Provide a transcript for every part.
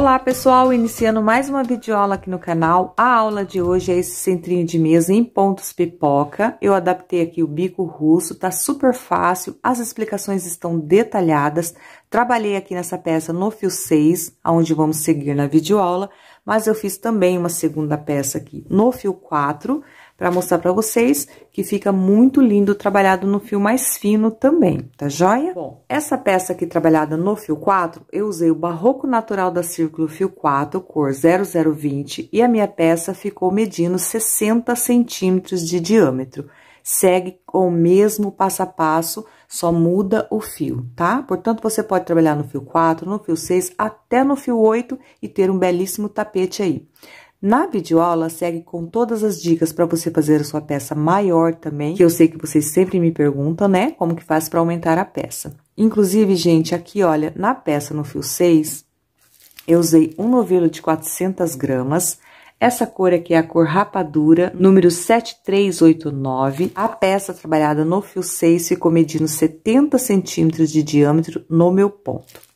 Olá pessoal, iniciando mais uma videoaula aqui no canal. A aula de hoje é esse centrinho de mesa em pontos pipoca. Eu adaptei aqui o bico russo, tá super fácil, as explicações estão detalhadas. Trabalhei aqui nessa peça no fio 6, aonde vamos seguir na videoaula, mas eu fiz também uma segunda peça aqui no fio 4, para mostrar para vocês, que fica muito lindo trabalhado no fio mais fino também, tá joia? Bom, essa peça aqui trabalhada no fio 4, eu usei o Barroco Natural da Círculo Fio 4, cor 0020, e a minha peça ficou medindo 60 centímetros de diâmetro. Segue com o mesmo passo a passo, só muda o fio, tá? Portanto, você pode trabalhar no fio 4, no fio 6, até no fio 8 e ter um belíssimo tapete aí. Na videoaula segue com todas as dicas para você fazer a sua peça maior também, que eu sei que vocês sempre me perguntam, né? Como que faz para aumentar a peça. Inclusive, gente, aqui olha, na peça no fio 6, eu usei um novelo de 400 gramas, essa cor aqui é a cor rapadura, número 7389. A peça trabalhada no fio 6 ficou medindo 70 centímetros de diâmetro no meu ponto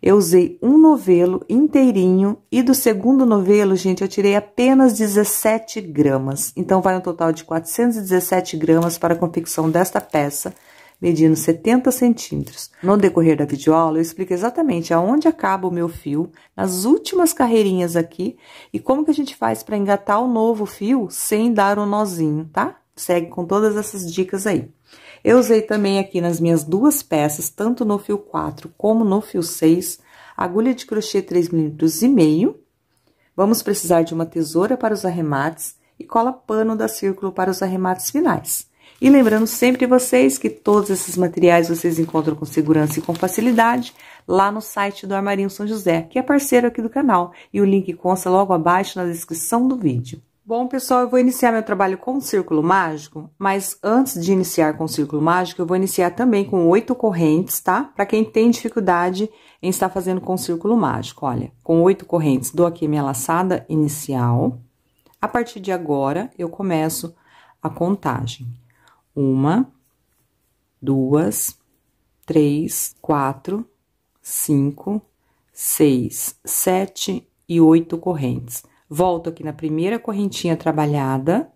eu usei um novelo inteirinho e do segundo novelo, gente, eu tirei apenas 17 gramas. Então, vai um total de 417 gramas para a confecção desta peça, medindo 70 centímetros. No decorrer da videoaula, eu explico exatamente aonde acaba o meu fio, nas últimas carreirinhas aqui, e como que a gente faz para engatar o novo fio sem dar um nozinho, tá? Segue com todas essas dicas aí. Eu usei também aqui nas minhas duas peças, tanto no fio 4 como no fio 6, agulha de crochê 35 milímetros e meio. Vamos precisar de uma tesoura para os arremates e cola pano da círculo para os arremates finais. E lembrando sempre vocês que todos esses materiais vocês encontram com segurança e com facilidade lá no site do Armarinho São José, que é parceiro aqui do canal, e o link consta logo abaixo na descrição do vídeo. Bom, pessoal, eu vou iniciar meu trabalho com o círculo mágico, mas antes de iniciar com o círculo mágico, eu vou iniciar também com oito correntes, tá? Para quem tem dificuldade em estar fazendo com o círculo mágico, olha, com oito correntes, dou aqui minha laçada inicial. A partir de agora, eu começo a contagem. Uma, duas, três, quatro, cinco, seis, sete e oito correntes. Volto aqui na primeira correntinha trabalhada,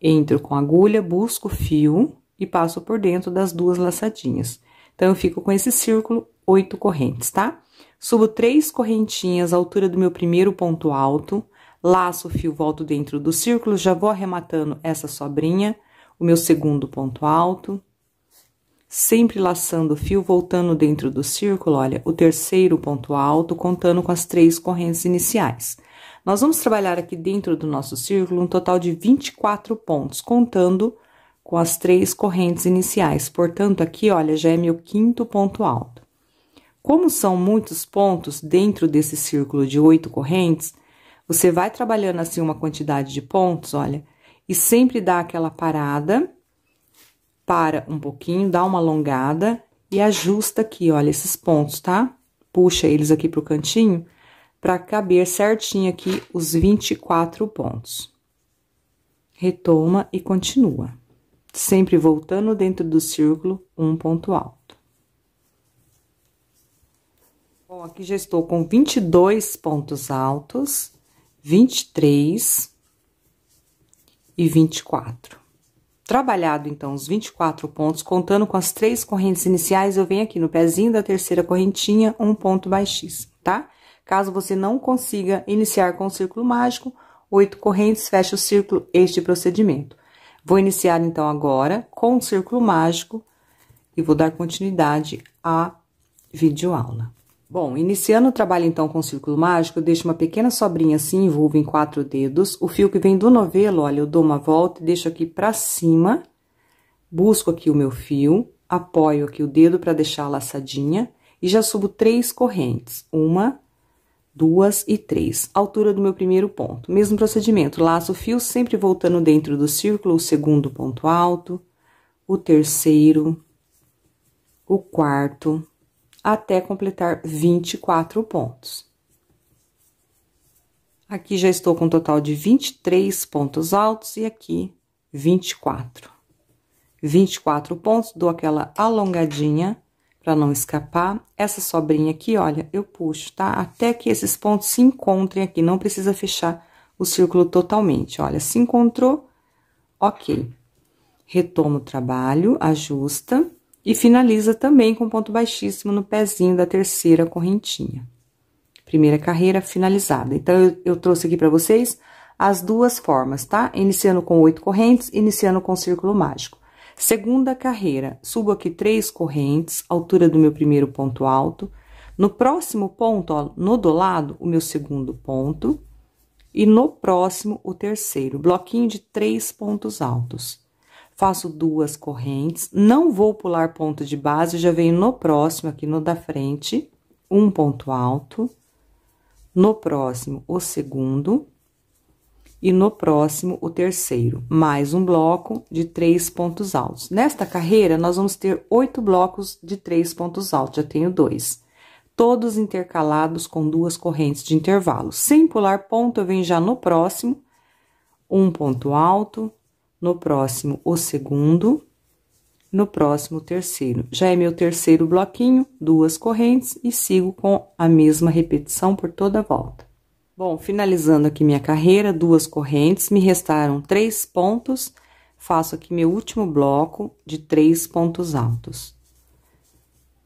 entro com agulha, busco o fio e passo por dentro das duas laçadinhas. Então, eu fico com esse círculo, oito correntes, tá? Subo três correntinhas à altura do meu primeiro ponto alto, laço o fio, volto dentro do círculo, já vou arrematando essa sobrinha, o meu segundo ponto alto, sempre laçando o fio, voltando dentro do círculo, olha, o terceiro ponto alto, contando com as três correntes iniciais. Nós vamos trabalhar aqui dentro do nosso círculo um total de 24 pontos, contando com as três correntes iniciais. Portanto, aqui, olha, já é meu quinto ponto alto. Como são muitos pontos dentro desse círculo de oito correntes, você vai trabalhando assim uma quantidade de pontos, olha, e sempre dá aquela parada, para um pouquinho, dá uma alongada e ajusta aqui, olha, esses pontos, tá? Puxa eles aqui pro cantinho para caber certinho aqui os 24 pontos. Retoma e continua, sempre voltando dentro do círculo um ponto alto. Bom, aqui já estou com 22 pontos altos, 23 e 24. Trabalhado, então, os 24 pontos, contando com as três correntes iniciais, eu venho aqui no pezinho da terceira correntinha, um ponto baixíssimo, tá? Caso você não consiga iniciar com o círculo mágico, oito correntes fecha o círculo este procedimento. Vou iniciar então agora com o círculo mágico e vou dar continuidade à videoaula. Bom, iniciando o trabalho então com o círculo mágico, eu deixo uma pequena sobrinha assim, envolvo em quatro dedos. O fio que vem do novelo, olha, eu dou uma volta e deixo aqui pra cima. Busco aqui o meu fio, apoio aqui o dedo para deixar a laçadinha e já subo três correntes. Uma, duas e três. Altura do meu primeiro ponto. Mesmo procedimento, laço o fio sempre voltando dentro do círculo, o segundo ponto alto, o terceiro, o quarto, até completar 24 pontos. Aqui já estou com um total de 23 pontos altos e aqui 24. 24 pontos, dou aquela alongadinha para não escapar. Essa sobrinha aqui, olha, eu puxo, tá? Até que esses pontos se encontrem aqui, não precisa fechar o círculo totalmente. Olha, se encontrou, ok. Retoma o trabalho, ajusta e finaliza também com ponto baixíssimo no pezinho da terceira correntinha. Primeira carreira finalizada. Então, eu, eu trouxe aqui para vocês as duas formas, tá? Iniciando com oito correntes, iniciando com círculo mágico. Segunda carreira, subo aqui três correntes, altura do meu primeiro ponto alto. No próximo ponto, ó, no do lado, o meu segundo ponto. E no próximo, o terceiro, bloquinho de três pontos altos. Faço duas correntes, não vou pular ponto de base, já venho no próximo, aqui no da frente, um ponto alto. No próximo, o segundo e no próximo o terceiro, mais um bloco de três pontos altos. Nesta carreira, nós vamos ter oito blocos de três pontos altos, já tenho dois, todos intercalados com duas correntes de intervalo. Sem pular ponto, eu venho já no próximo, um ponto alto, no próximo o segundo, no próximo terceiro. Já é meu terceiro bloquinho, duas correntes e sigo com a mesma repetição por toda a volta. Bom, finalizando aqui minha carreira, duas correntes, me restaram três pontos, faço aqui meu último bloco de três pontos altos.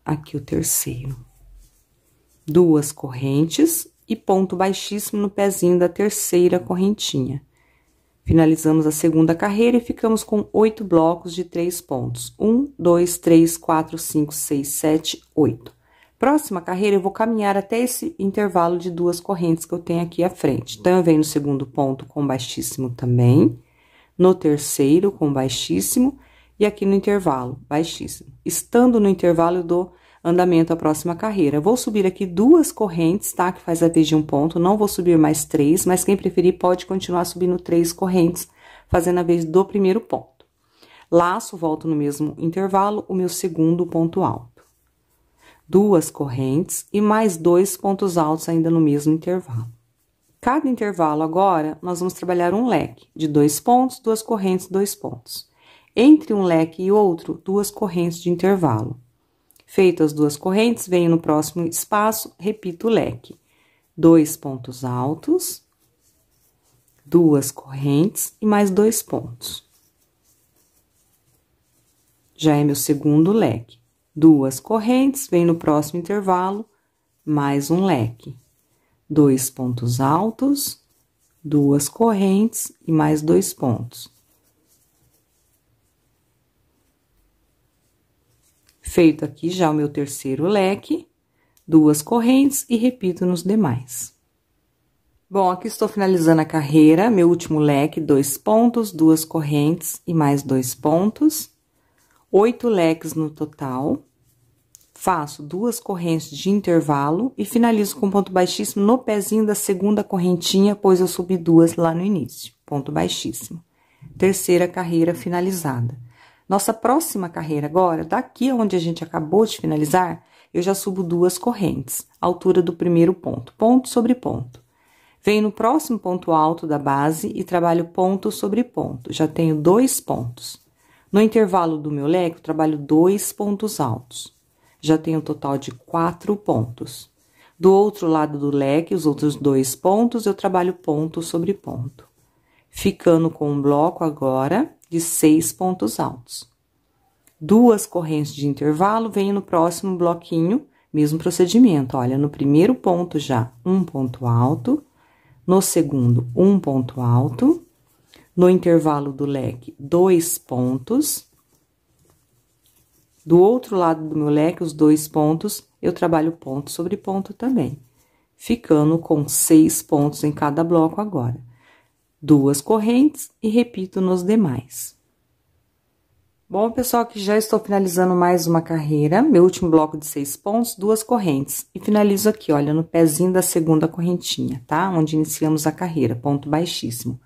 Aqui o terceiro. Duas correntes e ponto baixíssimo no pezinho da terceira correntinha. Finalizamos a segunda carreira e ficamos com oito blocos de três pontos. Um, dois, três, quatro, cinco, seis, sete, oito próxima carreira eu vou caminhar até esse intervalo de duas correntes que eu tenho aqui à frente. Então, eu venho no segundo ponto com baixíssimo também, no terceiro com baixíssimo e aqui no intervalo, baixíssimo. Estando no intervalo, do andamento à próxima carreira. Eu vou subir aqui duas correntes, tá? Que faz a vez de um ponto, não vou subir mais três, mas quem preferir pode continuar subindo três correntes, fazendo a vez do primeiro ponto. Laço, volto no mesmo intervalo, o meu segundo ponto alto duas correntes e mais dois pontos altos ainda no mesmo intervalo. Cada intervalo agora, nós vamos trabalhar um leque de dois pontos, duas correntes, dois pontos. Entre um leque e outro, duas correntes de intervalo. Feitas as duas correntes, venho no próximo espaço, repito o leque. Dois pontos altos, duas correntes e mais dois pontos. Já é meu segundo leque duas correntes, vem no próximo intervalo mais um leque. Dois pontos altos, duas correntes e mais dois pontos. Feito aqui já o meu terceiro leque, duas correntes e repito nos demais. Bom, aqui estou finalizando a carreira, meu último leque, dois pontos, duas correntes e mais dois pontos oito leques no total, faço duas correntes de intervalo e finalizo com ponto baixíssimo no pezinho da segunda correntinha, pois eu subi duas lá no início, ponto baixíssimo. Terceira carreira finalizada. Nossa próxima carreira agora, daqui onde a gente acabou de finalizar, eu já subo duas correntes, altura do primeiro ponto, ponto sobre ponto. Venho no próximo ponto alto da base e trabalho ponto sobre ponto, já tenho dois pontos. No intervalo do meu leque, trabalho dois pontos altos. Já tenho um total de quatro pontos. Do outro lado do leque, os outros dois pontos, eu trabalho ponto sobre ponto. Ficando com um bloco agora de seis pontos altos. Duas correntes de intervalo, venho no próximo bloquinho, mesmo procedimento. Olha, no primeiro ponto já um ponto alto, no segundo um ponto alto, no intervalo do leque dois pontos. Do outro lado do meu leque, os dois pontos, eu trabalho ponto sobre ponto também. Ficando com seis pontos em cada bloco agora. Duas correntes e repito nos demais. Bom, pessoal, que já estou finalizando mais uma carreira, meu último bloco de seis pontos, duas correntes. E finalizo aqui, olha, no pezinho da segunda correntinha, tá? Onde iniciamos a carreira, ponto baixíssimo.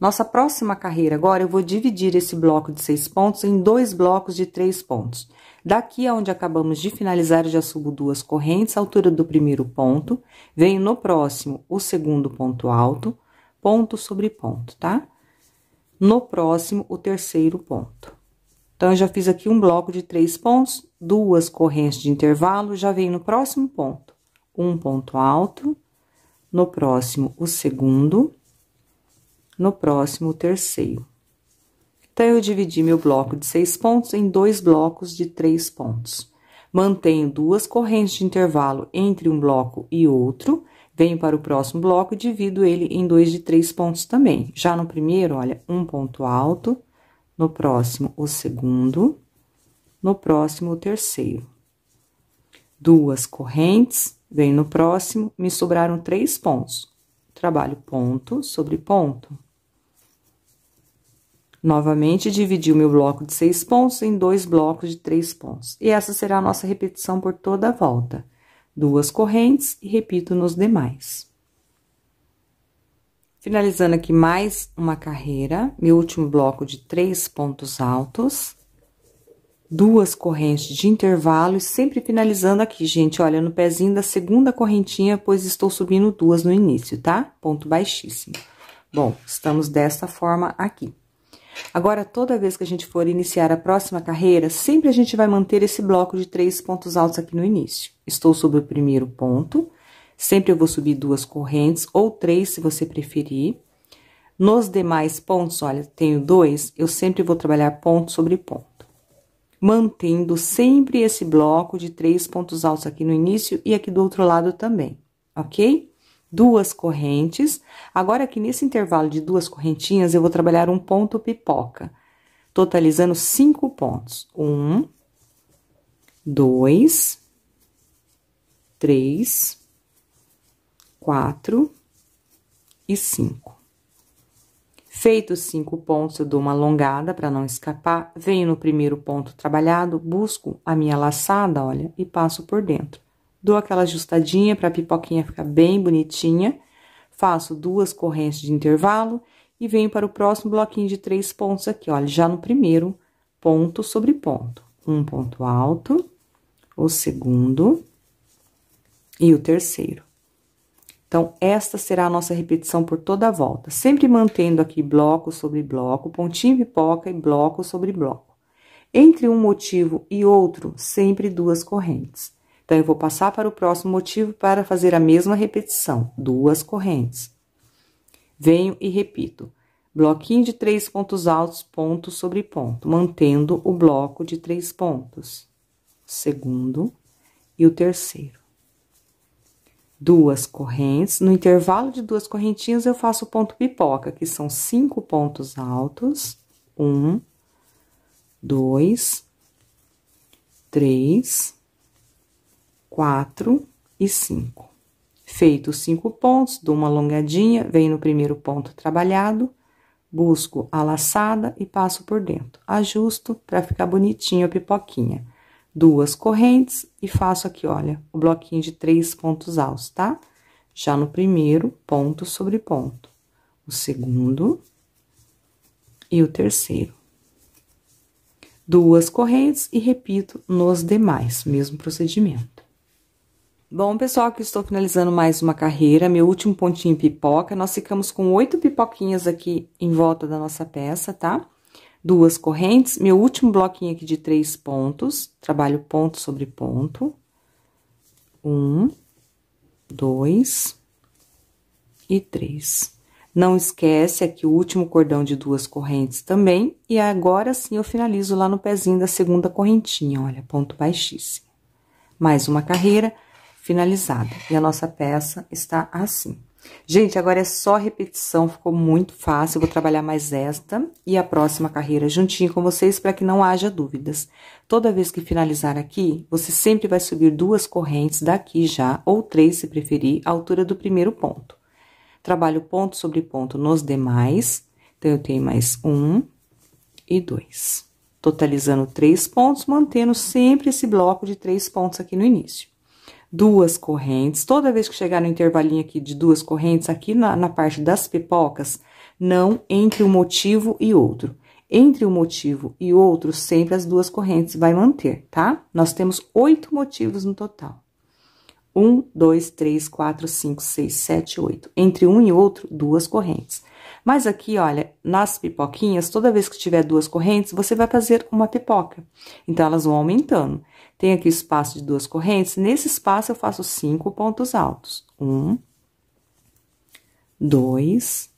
Nossa próxima carreira agora, eu vou dividir esse bloco de seis pontos em dois blocos de três pontos. Daqui aonde acabamos de finalizar, eu já subo duas correntes, altura do primeiro ponto, venho no próximo o segundo ponto alto, ponto sobre ponto, tá? No próximo, o terceiro ponto. Então, eu já fiz aqui um bloco de três pontos, duas correntes de intervalo, já venho no próximo ponto. Um ponto alto, no próximo, o segundo, no próximo terceiro. Então, eu dividi meu bloco de seis pontos em dois blocos de três pontos. Mantenho duas correntes de intervalo entre um bloco e outro. Venho para o próximo bloco e divido ele em dois de três pontos também. Já no primeiro, olha, um ponto alto, no próximo, o segundo, no próximo, o terceiro. Duas correntes, venho no próximo, me sobraram três pontos. Trabalho ponto sobre ponto. Novamente, dividi o meu bloco de seis pontos em dois blocos de três pontos. E essa será a nossa repetição por toda a volta. Duas correntes e repito nos demais. Finalizando aqui mais uma carreira, meu último bloco de três pontos altos. Duas correntes de intervalo e sempre finalizando aqui, gente, olha, no pezinho da segunda correntinha, pois estou subindo duas no início, tá? Ponto baixíssimo. Bom, estamos desta forma aqui. Agora, toda vez que a gente for iniciar a próxima carreira, sempre a gente vai manter esse bloco de três pontos altos aqui no início. Estou sobre o primeiro ponto, sempre eu vou subir duas correntes, ou três, se você preferir. Nos demais pontos, olha, tenho dois, eu sempre vou trabalhar ponto sobre ponto. Mantendo sempre esse bloco de três pontos altos aqui no início e aqui do outro lado também, ok? duas correntes. Agora aqui nesse intervalo de duas correntinhas, eu vou trabalhar um ponto pipoca, totalizando cinco pontos. Um, dois, três, quatro e cinco. Feitos cinco pontos, eu dou uma alongada para não escapar, venho no primeiro ponto trabalhado, busco a minha laçada, olha, e passo por dentro. Dou aquela ajustadinha para a pipoquinha ficar bem bonitinha. Faço duas correntes de intervalo e venho para o próximo bloquinho de três pontos aqui, olha, já no primeiro ponto sobre ponto. Um ponto alto, o segundo e o terceiro. Então, esta será a nossa repetição por toda a volta, sempre mantendo aqui bloco sobre bloco, pontinho pipoca e bloco sobre bloco. Entre um motivo e outro, sempre duas correntes. Então, eu vou passar para o próximo motivo para fazer a mesma repetição, duas correntes. Venho e repito. Bloquinho de três pontos altos, ponto sobre ponto, mantendo o bloco de três pontos. Segundo e o terceiro. Duas correntes. No intervalo de duas correntinhas, eu faço o ponto pipoca, que são cinco pontos altos. Um, dois, três, quatro e cinco. Feito os cinco pontos, dou uma alongadinha, venho no primeiro ponto trabalhado, busco a laçada e passo por dentro. Ajusto para ficar bonitinho a pipoquinha. Duas correntes e faço aqui, olha, o bloquinho de três pontos altos, tá? Já no primeiro, ponto sobre ponto. O segundo e o terceiro. Duas correntes e repito nos demais, mesmo procedimento. Bom, pessoal, que estou finalizando mais uma carreira, meu último pontinho pipoca. Nós ficamos com oito pipoquinhas aqui em volta da nossa peça, tá? Duas correntes, meu último bloquinho aqui de três pontos, trabalho ponto sobre ponto. Um, dois e três. Não esquece aqui o último cordão de duas correntes também, e agora sim eu finalizo lá no pezinho da segunda correntinha, olha, ponto baixíssimo. Mais uma carreira finalizada. E a nossa peça está assim. Gente, agora é só repetição, ficou muito fácil. Vou trabalhar mais esta e a próxima carreira juntinho com vocês para que não haja dúvidas. Toda vez que finalizar aqui, você sempre vai subir duas correntes daqui já, ou três se preferir, à altura do primeiro ponto. Trabalho ponto sobre ponto nos demais. Então, eu tenho mais um e dois. Totalizando três pontos, mantendo sempre esse bloco de três pontos aqui no início duas correntes. Toda vez que chegar no intervalinho aqui de duas correntes, aqui na, na parte das pipocas, não entre um motivo e outro. Entre um motivo e outro, sempre as duas correntes vai manter, tá? Nós temos oito motivos no total. Um, dois, três, quatro, cinco, seis, sete, oito. Entre um e outro, duas correntes. Mas aqui, olha, nas pipoquinhas, toda vez que tiver duas correntes, você vai fazer uma pipoca. Então, elas vão aumentando. Tem aqui espaço de duas correntes. Nesse espaço, eu faço cinco pontos altos. Um, dois,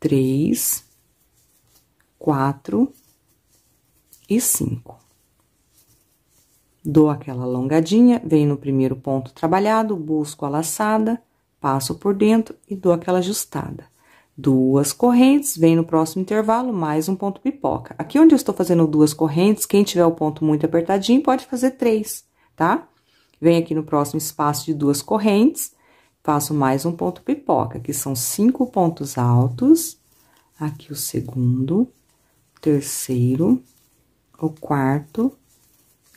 três, quatro e cinco. Dou aquela alongadinha, venho no primeiro ponto trabalhado, busco a laçada, passo por dentro e dou aquela ajustada duas correntes, vem no próximo intervalo mais um ponto pipoca. Aqui onde eu estou fazendo duas correntes, quem tiver o ponto muito apertadinho pode fazer três, tá? Vem aqui no próximo espaço de duas correntes, faço mais um ponto pipoca, que são cinco pontos altos, aqui o segundo, terceiro, o quarto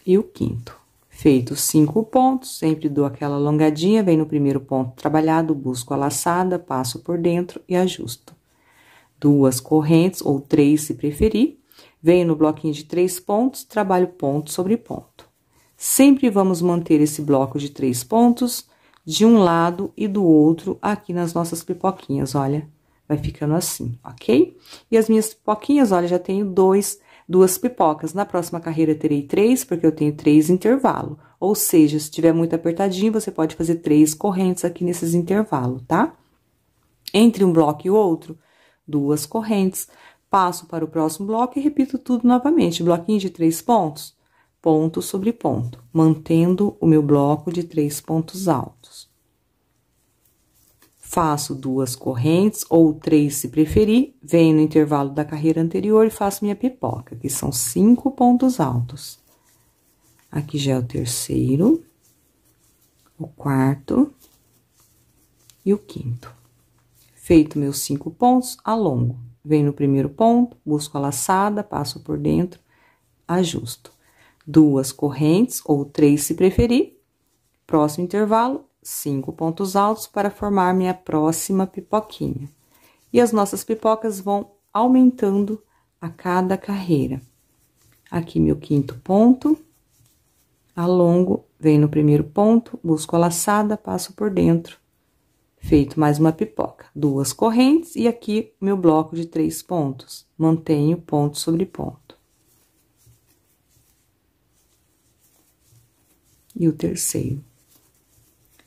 e o quinto. Feito cinco pontos, sempre dou aquela alongadinha, venho no primeiro ponto trabalhado, busco a laçada, passo por dentro e ajusto. Duas correntes, ou três se preferir, venho no bloquinho de três pontos, trabalho ponto sobre ponto. Sempre vamos manter esse bloco de três pontos de um lado e do outro aqui nas nossas pipoquinhas, olha. Vai ficando assim, ok? E as minhas pipoquinhas, olha, já tenho dois duas pipocas. Na próxima carreira terei três, porque eu tenho três intervalo. Ou seja, se tiver muito apertadinho, você pode fazer três correntes aqui nesses intervalos, tá? Entre um bloco e outro, duas correntes. Passo para o próximo bloco e repito tudo novamente. Bloquinho de três pontos, ponto sobre ponto, mantendo o meu bloco de três pontos altos faço duas correntes ou três se preferir, venho no intervalo da carreira anterior e faço minha pipoca, que são cinco pontos altos. Aqui já é o terceiro, o quarto e o quinto. Feito meus cinco pontos, alongo. Venho no primeiro ponto, busco a laçada, passo por dentro, ajusto. Duas correntes ou três se preferir, próximo intervalo, cinco pontos altos para formar minha próxima pipoquinha. E as nossas pipocas vão aumentando a cada carreira. Aqui, meu quinto ponto, alongo, venho no primeiro ponto, busco a laçada, passo por dentro, feito mais uma pipoca. Duas correntes e aqui, meu bloco de três pontos. Mantenho ponto sobre ponto. E o terceiro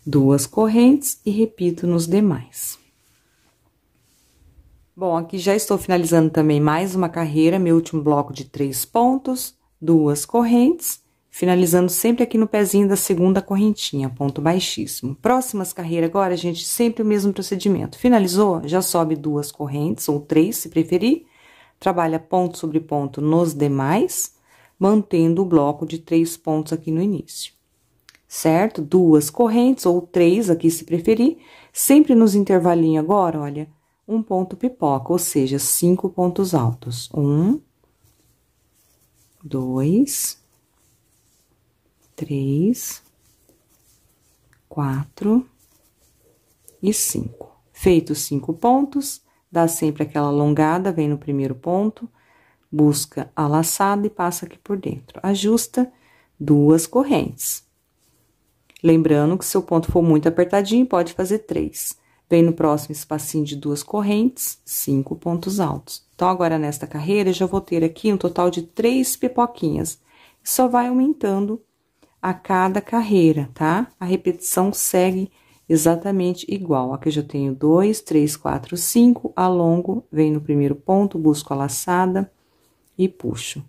duas correntes e repito nos demais. Bom, aqui já estou finalizando também mais uma carreira, meu último bloco de três pontos, duas correntes, finalizando sempre aqui no pezinho da segunda correntinha, ponto baixíssimo. Próximas carreiras agora, gente, sempre o mesmo procedimento. Finalizou, já sobe duas correntes, ou três, se preferir, trabalha ponto sobre ponto nos demais, mantendo o bloco de três pontos aqui no início certo? Duas correntes ou três aqui se preferir, sempre nos intervalinhos agora, olha, um ponto pipoca, ou seja, cinco pontos altos. Um, dois, três, quatro e cinco. Feitos cinco pontos, dá sempre aquela alongada, vem no primeiro ponto, busca a laçada e passa aqui por dentro. Ajusta duas correntes. Lembrando que se o ponto for muito apertadinho, pode fazer três. Vem no próximo espacinho de duas correntes, cinco pontos altos. Então, agora nesta carreira, já vou ter aqui um total de três pipoquinhas. Só vai aumentando a cada carreira, tá? A repetição segue exatamente igual. Aqui eu já tenho dois, três, quatro, cinco, alongo, venho no primeiro ponto, busco a laçada e puxo.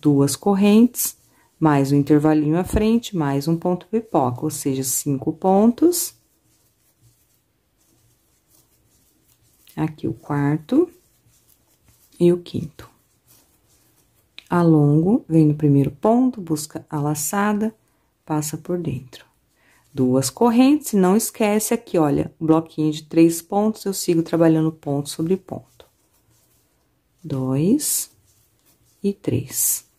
Duas correntes, mais um intervalinho à frente, mais um ponto pipoca, ou seja, cinco pontos. Aqui o quarto e o quinto. Alongo, vem no primeiro ponto, busca a laçada, passa por dentro. Duas correntes, não esquece aqui, olha, bloquinho de três pontos, eu sigo trabalhando ponto sobre ponto. Dois e três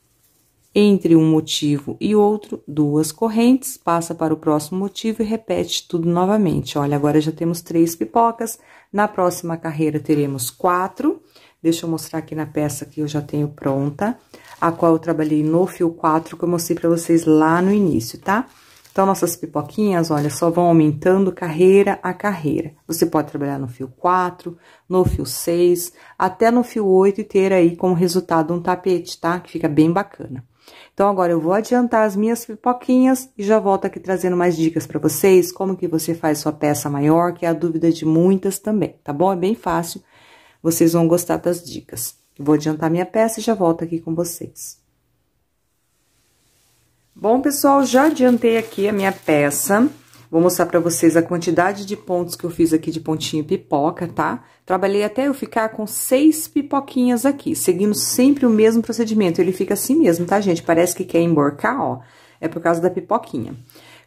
entre um motivo e outro, duas correntes, passa para o próximo motivo e repete tudo novamente. Olha, agora já temos três pipocas, na próxima carreira teremos quatro. Deixa eu mostrar aqui na peça que eu já tenho pronta, a qual eu trabalhei no fio 4, que eu mostrei para vocês lá no início, tá? Então, nossas pipoquinhas, olha, só vão aumentando carreira a carreira. Você pode trabalhar no fio 4, no fio 6, até no fio 8 e ter aí como resultado um tapete, tá? Que fica bem bacana. Então agora eu vou adiantar as minhas pipoquinhas e já volto aqui trazendo mais dicas para vocês, como que você faz sua peça maior, que é a dúvida de muitas também, tá bom? É bem fácil, vocês vão gostar das dicas. vou adiantar minha peça e já volto aqui com vocês. Bom, pessoal, já adiantei aqui a minha peça. Vou mostrar pra vocês a quantidade de pontos que eu fiz aqui de pontinho pipoca, tá? Trabalhei até eu ficar com seis pipoquinhas aqui, seguindo sempre o mesmo procedimento. Ele fica assim mesmo, tá, gente? Parece que quer emborcar, ó, é por causa da pipoquinha.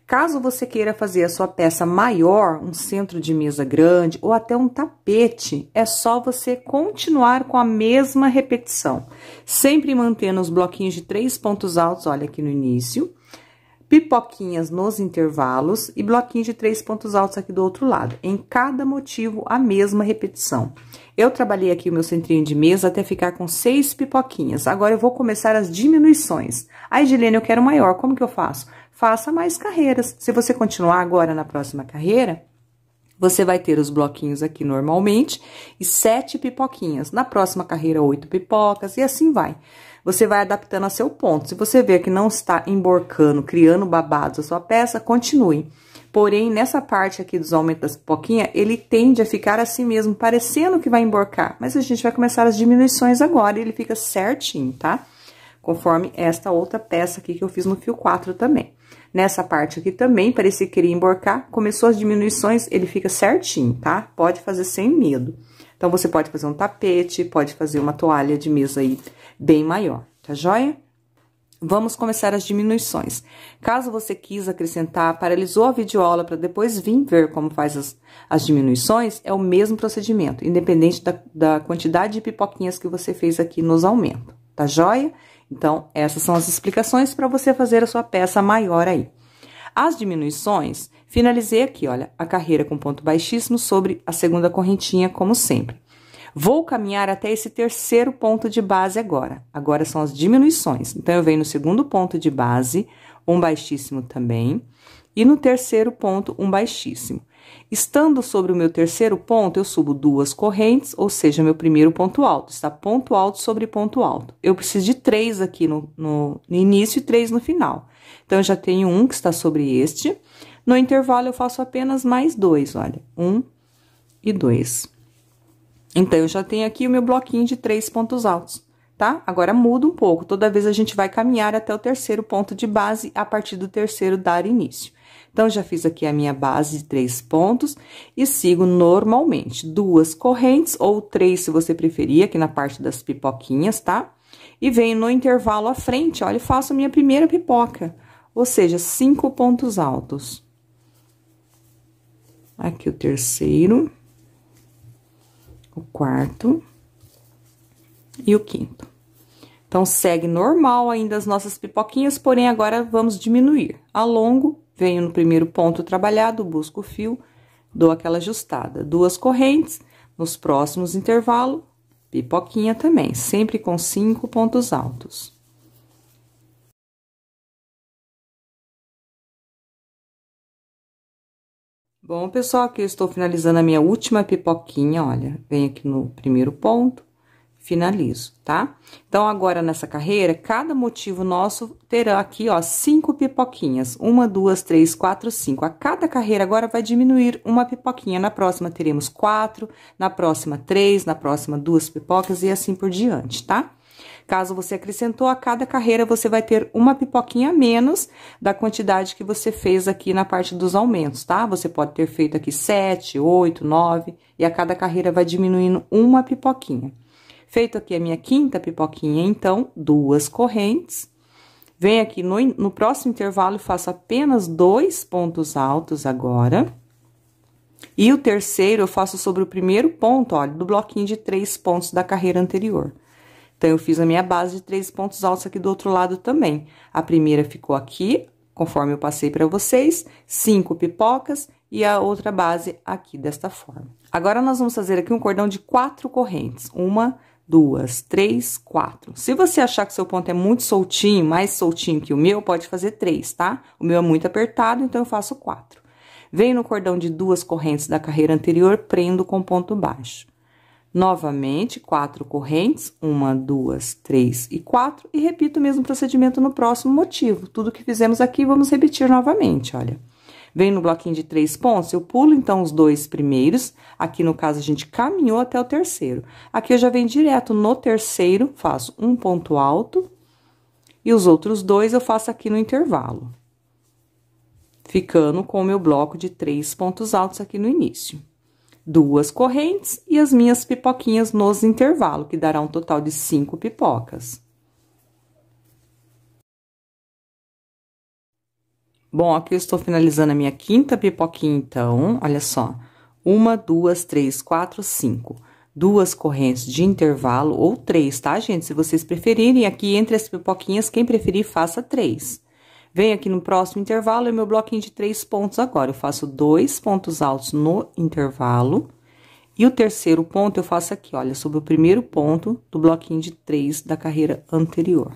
Caso você queira fazer a sua peça maior, um centro de mesa grande ou até um tapete, é só você continuar com a mesma repetição, sempre mantendo os bloquinhos de três pontos altos, olha aqui no início, pipoquinhas nos intervalos e bloquinhos de três pontos altos aqui do outro lado. Em cada motivo, a mesma repetição. Eu trabalhei aqui o meu centrinho de mesa até ficar com seis pipoquinhas. Agora, eu vou começar as diminuições. Aí, Gilene, eu quero maior, como que eu faço? Faça mais carreiras. Se você continuar agora na próxima carreira, você vai ter os bloquinhos aqui normalmente e sete pipoquinhas. Na próxima carreira, oito pipocas e assim vai. Você vai adaptando a seu ponto. Se você ver que não está emborcando, criando babados a sua peça, continue. Porém, nessa parte aqui dos aumentos das pipoquinhas, ele tende a ficar assim mesmo, parecendo que vai emborcar. Mas a gente vai começar as diminuições agora e ele fica certinho, tá? Conforme esta outra peça aqui que eu fiz no fio 4 também. Nessa parte aqui também, parecia que queria emborcar, começou as diminuições, ele fica certinho, tá? Pode fazer sem medo. Então, você pode fazer um tapete, pode fazer uma toalha de mesa aí bem maior, tá joia? Vamos começar as diminuições. Caso você quis acrescentar, paralisou a videoaula para depois vir ver como faz as, as diminuições, é o mesmo procedimento, independente da, da quantidade de pipoquinhas que você fez aqui nos aumentos, tá joia? Então, essas são as explicações para você fazer a sua peça maior aí. As diminuições, finalizei aqui, olha, a carreira com ponto baixíssimo sobre a segunda correntinha, como sempre. Vou caminhar até esse terceiro ponto de base agora. Agora são as diminuições. Então, eu venho no segundo ponto de base, um baixíssimo também, e no terceiro ponto, um baixíssimo. Estando sobre o meu terceiro ponto, eu subo duas correntes, ou seja, meu primeiro ponto alto. Está ponto alto sobre ponto alto. Eu preciso de três aqui no, no, no início e três no final. Então, eu já tenho um que está sobre este. No intervalo, eu faço apenas mais dois, olha. Um e dois. Então, eu já tenho aqui o meu bloquinho de três pontos altos, tá? Agora, muda um pouco. Toda vez a gente vai caminhar até o terceiro ponto de base, a partir do terceiro dar início. Então, já fiz aqui a minha base de três pontos e sigo normalmente duas correntes ou três, se você preferir, aqui na parte das pipoquinhas, tá? E venho no intervalo à frente, olha, faço a minha primeira pipoca, ou seja, cinco pontos altos. Aqui o terceiro o quarto e o quinto. Então, segue normal ainda as nossas pipoquinhas, porém, agora vamos diminuir. Alongo, venho no primeiro ponto trabalhado, busco o fio, dou aquela ajustada. Duas correntes, nos próximos intervalos, pipoquinha também, sempre com cinco pontos altos. Bom, pessoal, aqui eu estou finalizando a minha última pipoquinha, olha, vem aqui no primeiro ponto, finalizo, tá? Então, agora nessa carreira, cada motivo nosso terá aqui, ó, cinco pipoquinhas, uma, duas, três, quatro, cinco. A cada carreira agora vai diminuir uma pipoquinha, na próxima teremos quatro, na próxima três, na próxima duas pipocas e assim por diante, tá? Caso você acrescentou, a cada carreira você vai ter uma pipoquinha a menos da quantidade que você fez aqui na parte dos aumentos, tá? Você pode ter feito aqui sete, oito, nove e a cada carreira vai diminuindo uma pipoquinha. Feito aqui a minha quinta pipoquinha, então, duas correntes. Venho aqui no, no próximo intervalo e faço apenas dois pontos altos agora. E o terceiro eu faço sobre o primeiro ponto, olha, do bloquinho de três pontos da carreira anterior. Então, eu fiz a minha base de três pontos altos aqui do outro lado também. A primeira ficou aqui, conforme eu passei para vocês, cinco pipocas e a outra base aqui desta forma. Agora, nós vamos fazer aqui um cordão de quatro correntes. Uma, duas, três, quatro. Se você achar que seu ponto é muito soltinho, mais soltinho que o meu, pode fazer três, tá? O meu é muito apertado, então eu faço quatro. Venho no cordão de duas correntes da carreira anterior, prendo com ponto baixo. Novamente, quatro correntes, uma, duas, três e quatro, e repito o mesmo procedimento no próximo motivo. Tudo que fizemos aqui, vamos repetir novamente, olha. Vem no bloquinho de três pontos, eu pulo, então, os dois primeiros. Aqui, no caso, a gente caminhou até o terceiro. Aqui, eu já venho direto no terceiro, faço um ponto alto, e os outros dois eu faço aqui no intervalo. Ficando com o meu bloco de três pontos altos aqui no início duas correntes e as minhas pipoquinhas nos intervalos, que dará um total de cinco pipocas. Bom, aqui eu estou finalizando a minha quinta pipoquinha, então, olha só. Uma, duas, três, quatro, cinco. Duas correntes de intervalo, ou três, tá, gente? Se vocês preferirem, aqui entre as pipoquinhas, quem preferir, faça três. Venho aqui no próximo intervalo, e meu bloquinho de três pontos agora. Eu faço dois pontos altos no intervalo. E o terceiro ponto eu faço aqui, olha, sobre o primeiro ponto do bloquinho de três da carreira anterior.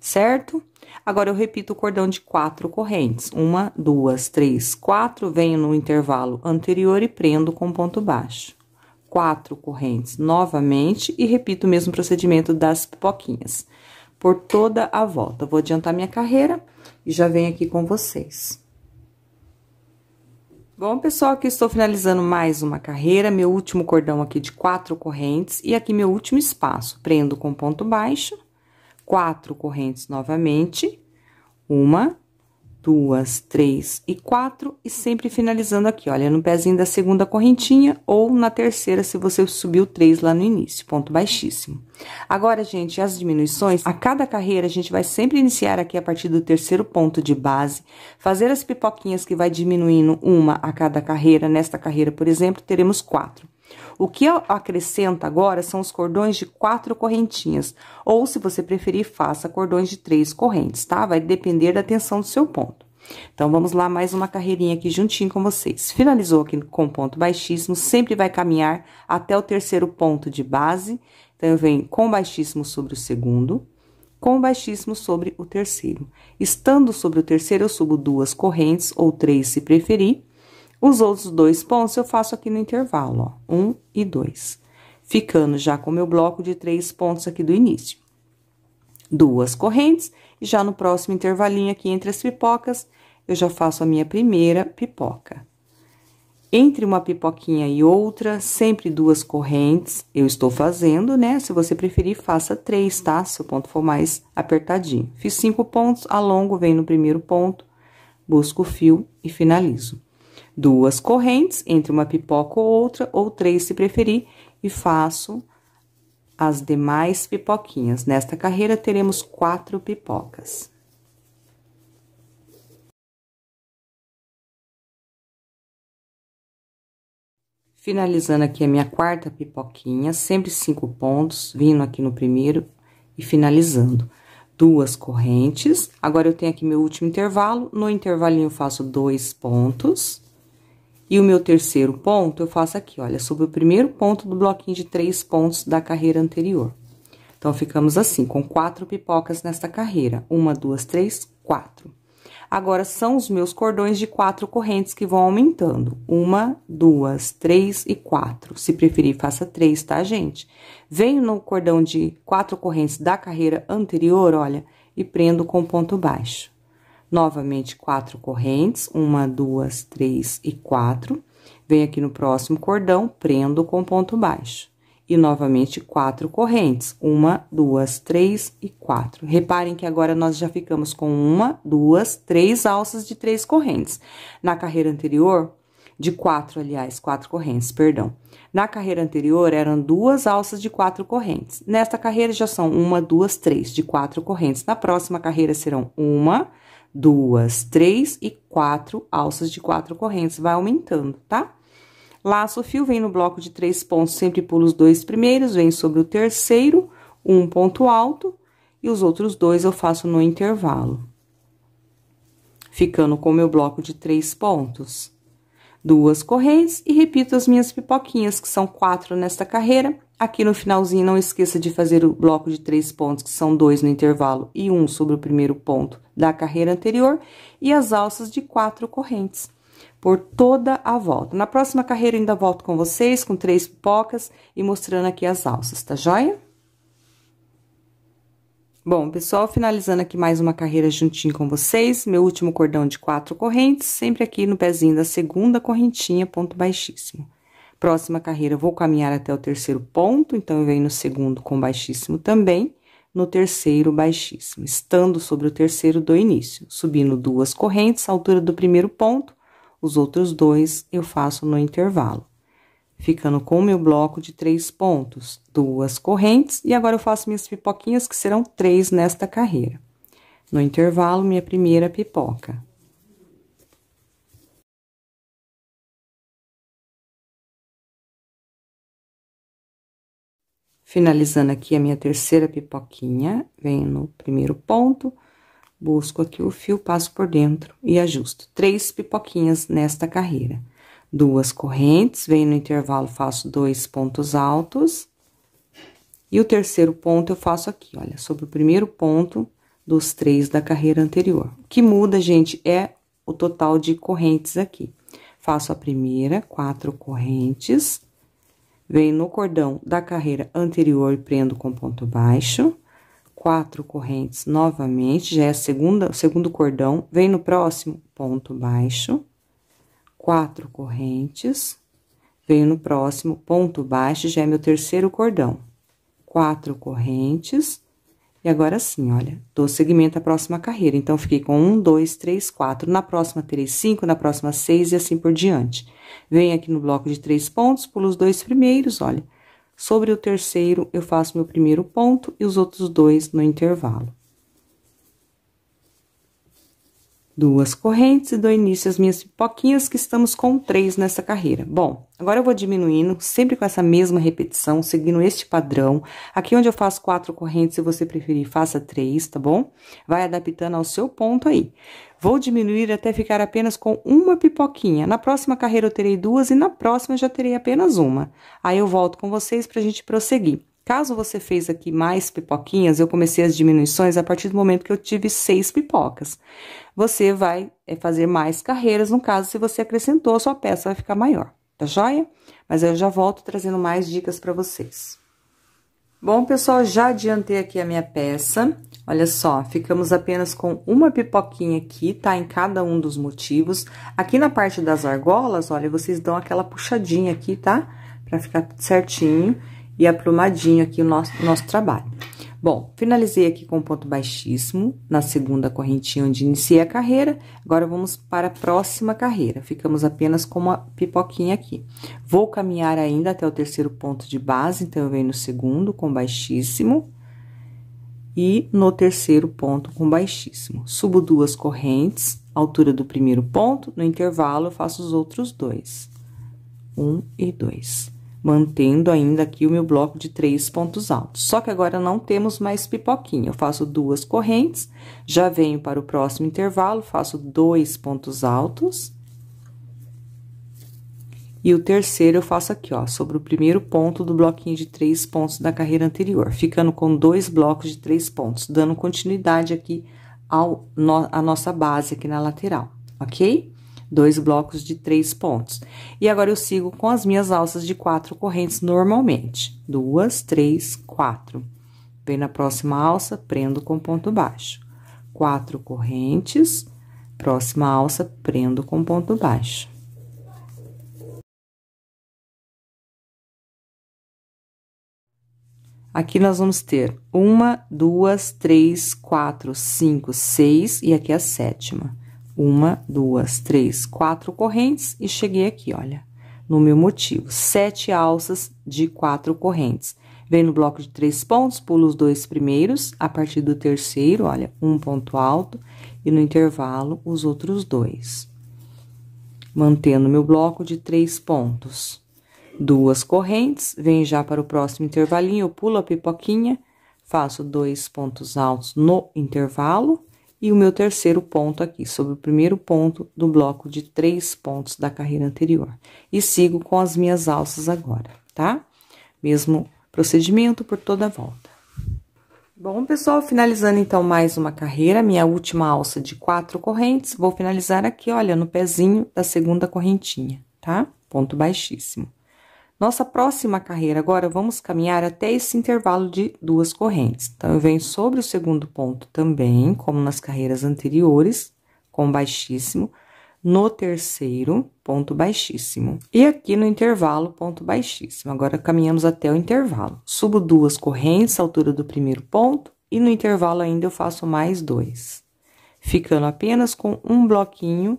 Certo? Agora, eu repito o cordão de quatro correntes. Uma, duas, três, quatro. Venho no intervalo anterior e prendo com ponto baixo. Quatro correntes novamente e repito o mesmo procedimento das pipoquinhas. Por toda a volta. Vou adiantar minha carreira e já venho aqui com vocês. Bom, pessoal, aqui estou finalizando mais uma carreira, meu último cordão aqui de quatro correntes e aqui meu último espaço. Prendo com ponto baixo, quatro correntes novamente, uma, duas, três e quatro, e sempre finalizando aqui, olha, no pezinho da segunda correntinha ou na terceira, se você subiu três lá no início, ponto baixíssimo. Agora, gente, as diminuições, a cada carreira a gente vai sempre iniciar aqui a partir do terceiro ponto de base, fazer as pipoquinhas que vai diminuindo uma a cada carreira, nesta carreira, por exemplo, teremos quatro. O que acrescenta agora são os cordões de quatro correntinhas, ou se você preferir, faça cordões de três correntes, tá? Vai depender da tensão do seu ponto. Então, vamos lá, mais uma carreirinha aqui juntinho com vocês. Finalizou aqui com ponto baixíssimo, sempre vai caminhar até o terceiro ponto de base. Então, eu venho com baixíssimo sobre o segundo, com baixíssimo sobre o terceiro. Estando sobre o terceiro, eu subo duas correntes, ou três se preferir, os outros dois pontos eu faço aqui no intervalo, ó, um e dois. Ficando já com o meu bloco de três pontos aqui do início. Duas correntes, e já no próximo intervalinho aqui entre as pipocas, eu já faço a minha primeira pipoca. Entre uma pipoquinha e outra, sempre duas correntes, eu estou fazendo, né? Se você preferir, faça três, tá? Se o ponto for mais apertadinho. Fiz cinco pontos, alongo, venho no primeiro ponto, busco o fio e finalizo duas correntes, entre uma pipoca ou outra, ou três se preferir, e faço as demais pipoquinhas. Nesta carreira, teremos quatro pipocas. Finalizando aqui a minha quarta pipoquinha, sempre cinco pontos, vindo aqui no primeiro e finalizando. Duas correntes, agora eu tenho aqui meu último intervalo, no intervalinho faço dois pontos. E o meu terceiro ponto eu faço aqui, olha, sobre o primeiro ponto do bloquinho de três pontos da carreira anterior. Então, ficamos assim, com quatro pipocas nesta carreira. Uma, duas, três, quatro. Agora, são os meus cordões de quatro correntes que vão aumentando. Uma, duas, três e quatro. Se preferir, faça três, tá, gente? Venho no cordão de quatro correntes da carreira anterior, olha, e prendo com ponto baixo novamente quatro correntes, uma, duas, três e quatro. Venho aqui no próximo cordão, prendo com ponto baixo. E novamente quatro correntes, uma, duas, três e quatro. Reparem que agora nós já ficamos com uma, duas, três alças de três correntes. Na carreira anterior, de quatro, aliás, quatro correntes, perdão. Na carreira anterior eram duas alças de quatro correntes. Nesta carreira já são uma, duas, três de quatro correntes. Na próxima carreira serão uma, duas, três e quatro alças de quatro correntes, vai aumentando, tá? Laço o fio vem no bloco de três pontos, sempre pulo os dois primeiros, vem sobre o terceiro, um ponto alto, e os outros dois eu faço no intervalo. Ficando com o meu bloco de três pontos. Duas correntes e repito as minhas pipoquinhas, que são quatro nesta carreira. Aqui no finalzinho, não esqueça de fazer o bloco de três pontos, que são dois no intervalo e um sobre o primeiro ponto da carreira anterior e as alças de quatro correntes por toda a volta. Na próxima carreira ainda volto com vocês com três pipocas e mostrando aqui as alças, tá joia? Bom, pessoal, finalizando aqui mais uma carreira juntinho com vocês, meu último cordão de quatro correntes, sempre aqui no pezinho da segunda correntinha, ponto baixíssimo. Próxima carreira, vou caminhar até o terceiro ponto, então eu venho no segundo com baixíssimo também no terceiro baixíssimo, estando sobre o terceiro do início, subindo duas correntes à altura do primeiro ponto, os outros dois eu faço no intervalo, ficando com o meu bloco de três pontos, duas correntes, e agora eu faço minhas pipoquinhas, que serão três nesta carreira. No intervalo, minha primeira pipoca, Finalizando aqui a minha terceira pipoquinha, venho no primeiro ponto, busco aqui o fio, passo por dentro e ajusto. Três pipoquinhas nesta carreira. Duas correntes, venho no intervalo, faço dois pontos altos. E o terceiro ponto eu faço aqui, olha, sobre o primeiro ponto dos três da carreira anterior. O que muda, gente, é o total de correntes aqui. Faço a primeira, quatro correntes Venho no cordão da carreira anterior e prendo com ponto baixo. Quatro correntes novamente, já é a segunda, segundo cordão. Venho no próximo, ponto baixo. Quatro correntes. Venho no próximo, ponto baixo, já é meu terceiro cordão. Quatro correntes e agora sim, olha, dou segmento à próxima carreira. Então, fiquei com um, dois, três, quatro. Na próxima, terei cinco, na próxima, seis e assim por diante. Venho aqui no bloco de três pontos, pulo os dois primeiros, olha. Sobre o terceiro, eu faço meu primeiro ponto e os outros dois no intervalo. duas correntes e dou início às minhas pipoquinhas, que estamos com três nessa carreira. Bom, agora eu vou diminuindo, sempre com essa mesma repetição, seguindo este padrão. Aqui onde eu faço quatro correntes, se você preferir, faça três, tá bom? Vai adaptando ao seu ponto aí. Vou diminuir até ficar apenas com uma pipoquinha. Na próxima carreira eu terei duas e na próxima já terei apenas uma. Aí eu volto com vocês pra gente prosseguir. Caso você fez aqui mais pipoquinhas, eu comecei as diminuições a partir do momento que eu tive seis pipocas. Você vai eh, fazer mais carreiras, no caso, se você acrescentou, a sua peça vai ficar maior, tá joia? Mas eu já volto trazendo mais dicas para vocês. Bom, pessoal, já adiantei aqui a minha peça. Olha só, ficamos apenas com uma pipoquinha aqui, tá? Em cada um dos motivos. Aqui na parte das argolas, olha, vocês dão aquela puxadinha aqui, tá? Pra ficar tudo certinho e aprumadinho aqui o nosso, nosso trabalho. Bom, finalizei aqui com um ponto baixíssimo na segunda correntinha onde iniciei a carreira. Agora vamos para a próxima carreira. Ficamos apenas com uma pipoquinha aqui. Vou caminhar ainda até o terceiro ponto de base, então eu venho no segundo com baixíssimo e no terceiro ponto com baixíssimo. Subo duas correntes, altura do primeiro ponto, no intervalo eu faço os outros dois. Um e dois mantendo ainda aqui o meu bloco de três pontos altos. Só que agora não temos mais pipoquinha, eu faço duas correntes, já venho para o próximo intervalo, faço dois pontos altos. E o terceiro eu faço aqui, ó, sobre o primeiro ponto do bloquinho de três pontos da carreira anterior, ficando com dois blocos de três pontos, dando continuidade aqui ao, no, a nossa base aqui na lateral, ok? dois blocos de três pontos. E agora eu sigo com as minhas alças de quatro correntes normalmente. Duas, três, quatro. Vem na próxima alça, prendo com ponto baixo. Quatro correntes, próxima alça, prendo com ponto baixo. Aqui nós vamos ter uma, duas, três, quatro, cinco, seis e aqui a sétima. Uma, duas, três, quatro correntes e cheguei aqui, olha, no meu motivo. Sete alças de quatro correntes. Vem no bloco de três pontos, pulo os dois primeiros, a partir do terceiro, olha, um ponto alto, e no intervalo, os outros dois. Mantendo meu bloco de três pontos. Duas correntes, vem já para o próximo intervalinho, eu pulo a pipoquinha, faço dois pontos altos no intervalo, e o meu terceiro ponto aqui, sobre o primeiro ponto do bloco de três pontos da carreira anterior. E sigo com as minhas alças agora, tá? Mesmo procedimento por toda a volta. Bom, pessoal, finalizando então mais uma carreira, minha última alça de quatro correntes, vou finalizar aqui, olha, no pezinho da segunda correntinha, tá? Ponto baixíssimo. Nossa próxima carreira, agora vamos caminhar até esse intervalo de duas correntes. Então, eu venho sobre o segundo ponto também, como nas carreiras anteriores, com baixíssimo, no terceiro, ponto baixíssimo. E aqui no intervalo, ponto baixíssimo. Agora, caminhamos até o intervalo. Subo duas correntes, altura do primeiro ponto, e no intervalo ainda eu faço mais dois, ficando apenas com um bloquinho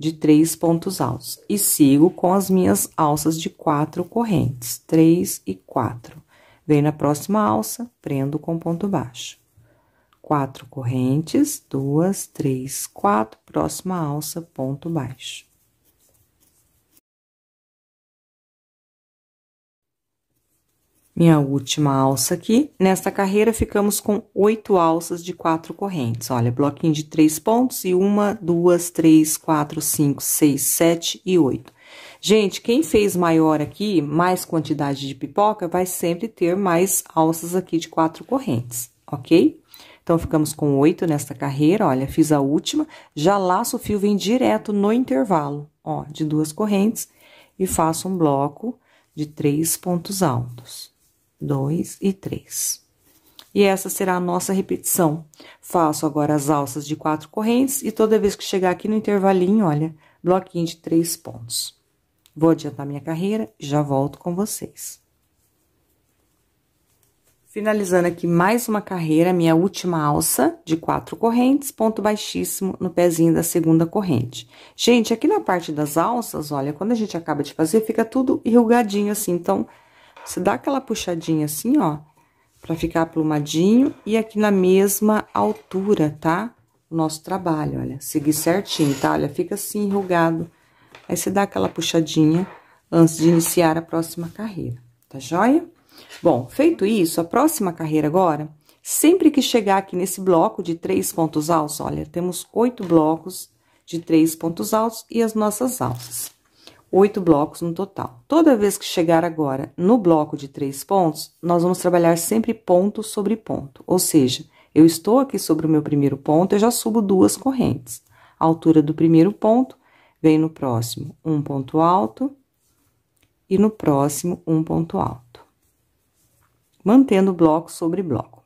de três pontos altos e sigo com as minhas alças de quatro correntes, três e quatro. Venho na próxima alça, prendo com ponto baixo. Quatro correntes, duas, três, quatro, próxima alça, ponto baixo. minha última alça aqui. Nesta carreira, ficamos com oito alças de quatro correntes. Olha, bloquinho de três pontos e uma, duas, três, quatro, cinco, seis, sete e oito. Gente, quem fez maior aqui, mais quantidade de pipoca, vai sempre ter mais alças aqui de quatro correntes, ok? Então, ficamos com oito nesta carreira, olha, fiz a última, já laço o fio, vem direto no intervalo, ó, de duas correntes, e faço um bloco de três pontos altos. 2 e 3. E essa será a nossa repetição. Faço agora as alças de quatro correntes e toda vez que chegar aqui no intervalinho, olha, bloquinho de três pontos. Vou adiantar minha carreira e já volto com vocês. Finalizando aqui mais uma carreira, minha última alça de quatro correntes, ponto baixíssimo no pezinho da segunda corrente. Gente, aqui na parte das alças, olha, quando a gente acaba de fazer, fica tudo enrugadinho assim, então você dá aquela puxadinha assim, ó, pra ficar plumadinho e aqui na mesma altura, tá? O nosso trabalho, olha, seguir certinho, tá? Olha, fica assim enrugado. Aí você dá aquela puxadinha antes de iniciar a próxima carreira, tá joia? Bom, feito isso, a próxima carreira agora, sempre que chegar aqui nesse bloco de três pontos altos, olha, temos oito blocos de três pontos altos e as nossas alças oito blocos no total. Toda vez que chegar agora no bloco de três pontos, nós vamos trabalhar sempre ponto sobre ponto, ou seja, eu estou aqui sobre o meu primeiro ponto, eu já subo duas correntes. A altura do primeiro ponto, vem no próximo um ponto alto e no próximo um ponto alto. Mantendo bloco sobre bloco.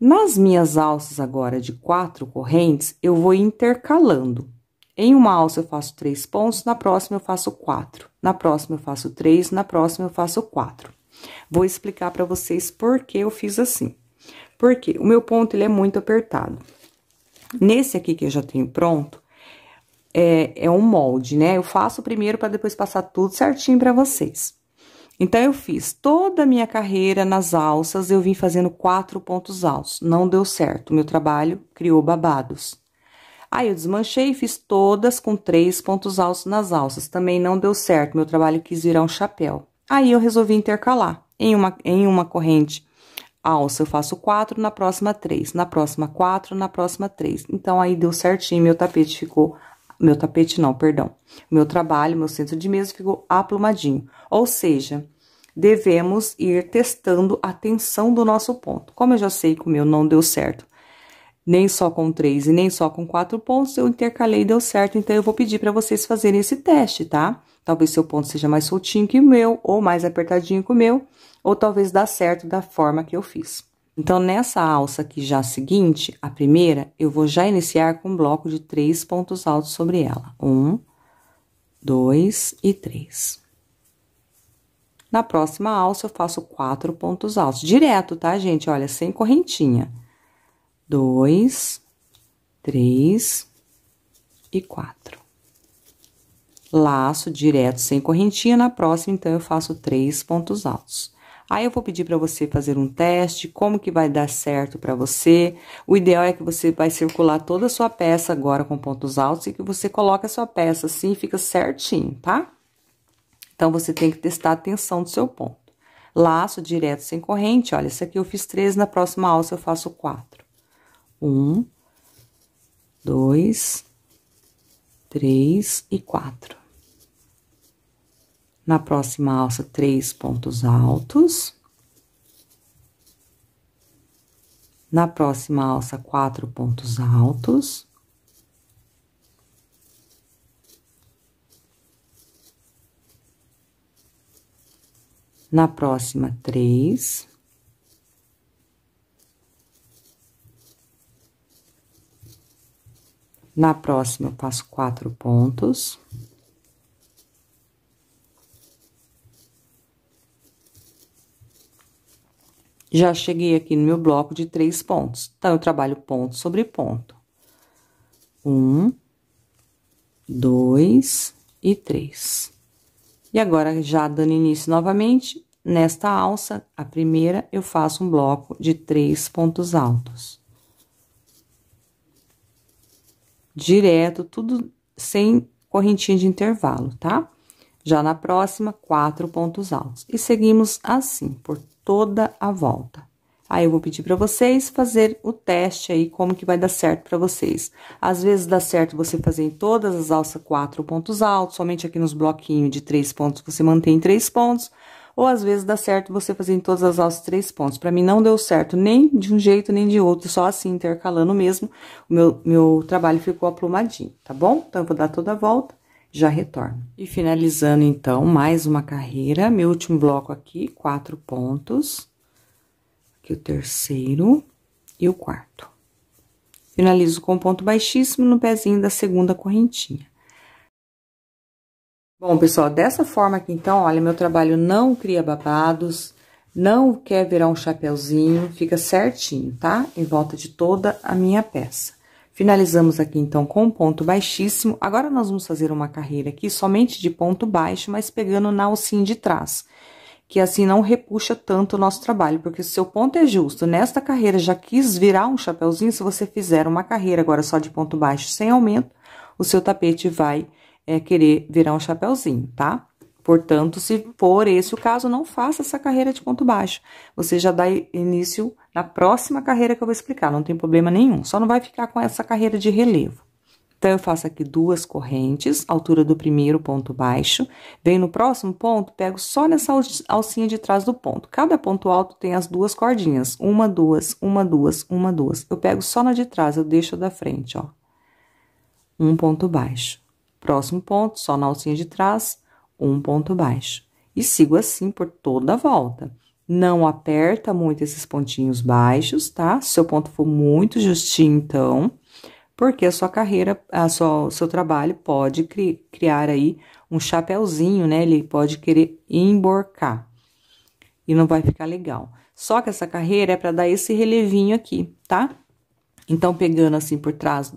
Nas minhas alças agora de quatro correntes, eu vou intercalando. Em uma alça eu faço três pontos, na próxima eu faço quatro, na próxima eu faço três, na próxima eu faço quatro. Vou explicar para vocês por que eu fiz assim. Porque o meu ponto ele é muito apertado. Nesse aqui que eu já tenho pronto, é, é um molde, né? Eu faço primeiro para depois passar tudo certinho para vocês. Então, eu fiz toda a minha carreira nas alças, eu vim fazendo quatro pontos altos. Não deu certo, meu trabalho criou babados. Aí eu desmanchei e fiz todas com três pontos altos nas alças. Também não deu certo, meu trabalho quis virar um chapéu. Aí eu resolvi intercalar. Em uma, em uma corrente alça eu faço quatro, na próxima três, na próxima quatro, na próxima três. Então, aí deu certinho, meu tapete ficou... Meu tapete não, perdão. Meu trabalho, meu centro de mesa ficou aplumadinho. Ou seja, devemos ir testando a tensão do nosso ponto. Como eu já sei que o meu não deu certo nem só com três e nem só com quatro pontos, eu intercalei e deu certo, então eu vou pedir para vocês fazerem esse teste, tá? Talvez seu ponto seja mais soltinho que o meu, ou mais apertadinho que o meu, ou talvez dá certo da forma que eu fiz. Então, nessa alça aqui já seguinte, a primeira, eu vou já iniciar com um bloco de três pontos altos sobre ela. Um, dois e três. Na próxima alça, eu faço quatro pontos altos, direto, tá, gente? Olha, sem correntinha dois, três e quatro. Laço direto sem correntinha, na próxima, então, eu faço três pontos altos. Aí eu vou pedir para você fazer um teste, como que vai dar certo para você. O ideal é que você vai circular toda a sua peça agora com pontos altos e que você coloque a sua peça assim, fica certinho, tá? Então, você tem que testar a tensão do seu ponto. Laço direto sem corrente, olha, esse aqui eu fiz três, na próxima alça eu faço quatro um, dois, três e quatro. Na próxima alça, três pontos altos. Na próxima alça, quatro pontos altos. Na próxima, três. Na próxima, eu faço quatro pontos. Já cheguei aqui no meu bloco de três pontos. Então, eu trabalho ponto sobre ponto. Um, dois e três. E agora, já dando início novamente, nesta alça, a primeira, eu faço um bloco de três pontos altos. direto, tudo sem correntinha de intervalo, tá? Já na próxima, quatro pontos altos. E seguimos assim, por toda a volta. Aí, eu vou pedir para vocês fazer o teste aí, como que vai dar certo para vocês. Às vezes, dá certo você fazer em todas as alças quatro pontos altos, somente aqui nos bloquinhos de três pontos, você mantém três pontos ou às vezes dá certo você fazer em todas as alças três pontos. Para mim não deu certo nem de um jeito nem de outro, só assim intercalando mesmo. O meu, meu trabalho ficou aplumadinho, tá bom? Então eu vou dar toda a volta já retorno. E finalizando então mais uma carreira, meu último bloco aqui, quatro pontos. Aqui o terceiro e o quarto. Finalizo com um ponto baixíssimo no pezinho da segunda correntinha. Bom, pessoal, dessa forma aqui, então, olha, meu trabalho não cria babados, não quer virar um chapéuzinho, fica certinho, tá? Em volta de toda a minha peça. Finalizamos aqui, então, com um ponto baixíssimo. Agora, nós vamos fazer uma carreira aqui somente de ponto baixo, mas pegando na alcinha de trás. Que assim não repuxa tanto o nosso trabalho, porque se seu ponto é justo, nesta carreira já quis virar um chapéuzinho, se você fizer uma carreira agora só de ponto baixo sem aumento, o seu tapete vai é, querer virar um chapéuzinho, tá? Portanto, se for esse o caso, não faça essa carreira de ponto baixo. Você já dá início na próxima carreira que eu vou explicar, não tem problema nenhum. Só não vai ficar com essa carreira de relevo. Então, eu faço aqui duas correntes, altura do primeiro ponto baixo. Venho no próximo ponto, pego só nessa alcinha de trás do ponto. Cada ponto alto tem as duas cordinhas. Uma, duas, uma, duas, uma, duas. Eu pego só na de trás, eu deixo da frente, ó. Um ponto baixo. Próximo ponto, só na alcinha de trás, um ponto baixo. E sigo assim por toda a volta. Não aperta muito esses pontinhos baixos, tá? Se seu ponto for muito justinho, então, porque a sua carreira, a sua, o seu trabalho pode cri, criar aí um chapéuzinho, né? Ele pode querer emborcar e não vai ficar legal. Só que essa carreira é para dar esse relevinho aqui, tá? Então, pegando assim por trás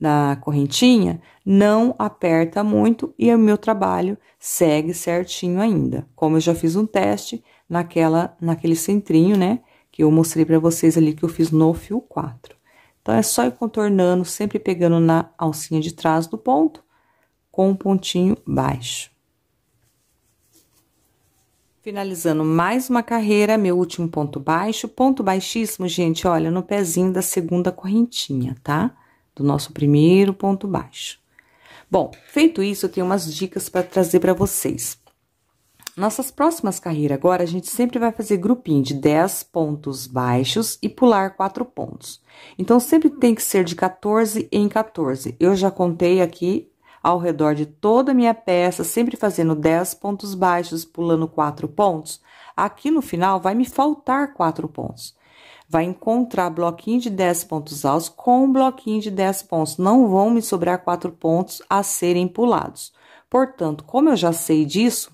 na correntinha, não aperta muito e o meu trabalho segue certinho ainda. Como eu já fiz um teste naquela, naquele centrinho, né? Que eu mostrei para vocês ali que eu fiz no fio 4. Então, é só ir contornando, sempre pegando na alcinha de trás do ponto, com um pontinho baixo. Finalizando mais uma carreira, meu último ponto baixo. Ponto baixíssimo, gente, olha, no pezinho da segunda correntinha, tá? do nosso primeiro ponto baixo. Bom, feito isso, eu tenho umas dicas para trazer para vocês. Nossas próximas carreiras agora, a gente sempre vai fazer grupinho de 10 pontos baixos e pular 4 pontos. Então, sempre tem que ser de 14 em 14. Eu já contei aqui ao redor de toda a minha peça, sempre fazendo 10 pontos baixos, pulando 4 pontos. Aqui no final, vai me faltar 4 pontos vai encontrar bloquinho de 10 pontos altos com bloquinho de 10 pontos. Não vão me sobrar 4 pontos a serem pulados. Portanto, como eu já sei disso,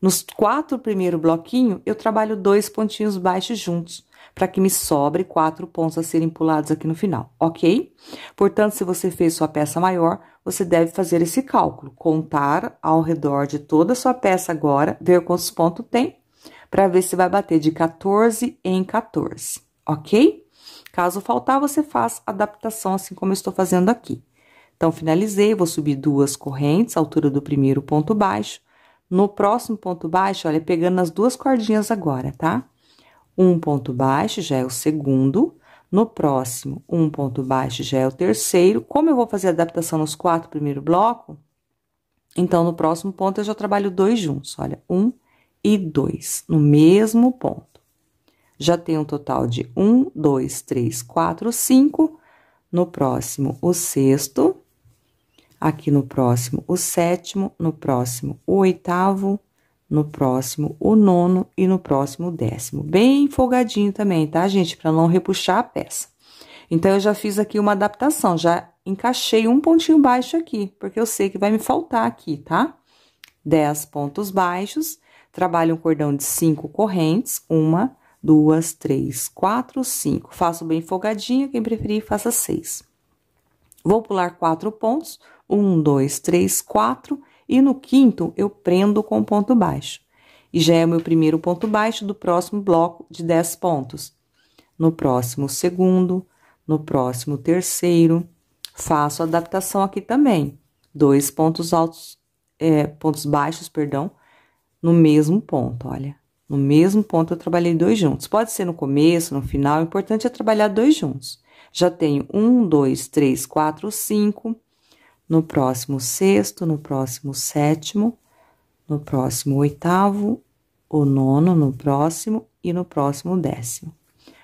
nos quatro primeiros bloquinhos, eu trabalho dois pontinhos baixos juntos, para que me sobre quatro pontos a serem pulados aqui no final, ok? Portanto, se você fez sua peça maior, você deve fazer esse cálculo. Contar ao redor de toda a sua peça agora, ver quantos pontos tem, para ver se vai bater de 14 em 14 ok? Caso faltar, você faz adaptação, assim como eu estou fazendo aqui. Então, finalizei, vou subir duas correntes, altura do primeiro ponto baixo. No próximo ponto baixo, olha, pegando as duas cordinhas agora, tá? Um ponto baixo já é o segundo. No próximo, um ponto baixo já é o terceiro. Como eu vou fazer a adaptação nos quatro primeiros blocos, então, no próximo ponto, eu já trabalho dois juntos, olha, um e dois, no mesmo ponto já tem um total de um, dois, três, quatro, cinco. No próximo, o sexto. Aqui no próximo, o sétimo. No próximo, o oitavo. No próximo, o nono. E no próximo, o décimo. Bem folgadinho também, tá, gente? Para não repuxar a peça. Então, eu já fiz aqui uma adaptação, já encaixei um pontinho baixo aqui, porque eu sei que vai me faltar aqui, tá? dez pontos baixos, trabalho um cordão de cinco correntes, uma, duas, três, quatro, cinco. Faço bem folgadinha, quem preferir faça seis. Vou pular quatro pontos, um, dois, três, quatro, e no quinto eu prendo com ponto baixo. E já é o meu primeiro ponto baixo do próximo bloco de dez pontos. No próximo segundo, no próximo terceiro, faço adaptação aqui também. Dois pontos altos, é, pontos baixos, perdão, no mesmo ponto, olha. No mesmo ponto, eu trabalhei dois juntos. Pode ser no começo, no final, o importante é trabalhar dois juntos. Já tenho um, dois, três, quatro, cinco. No próximo sexto, no próximo sétimo, no próximo oitavo, o nono, no próximo e no próximo décimo.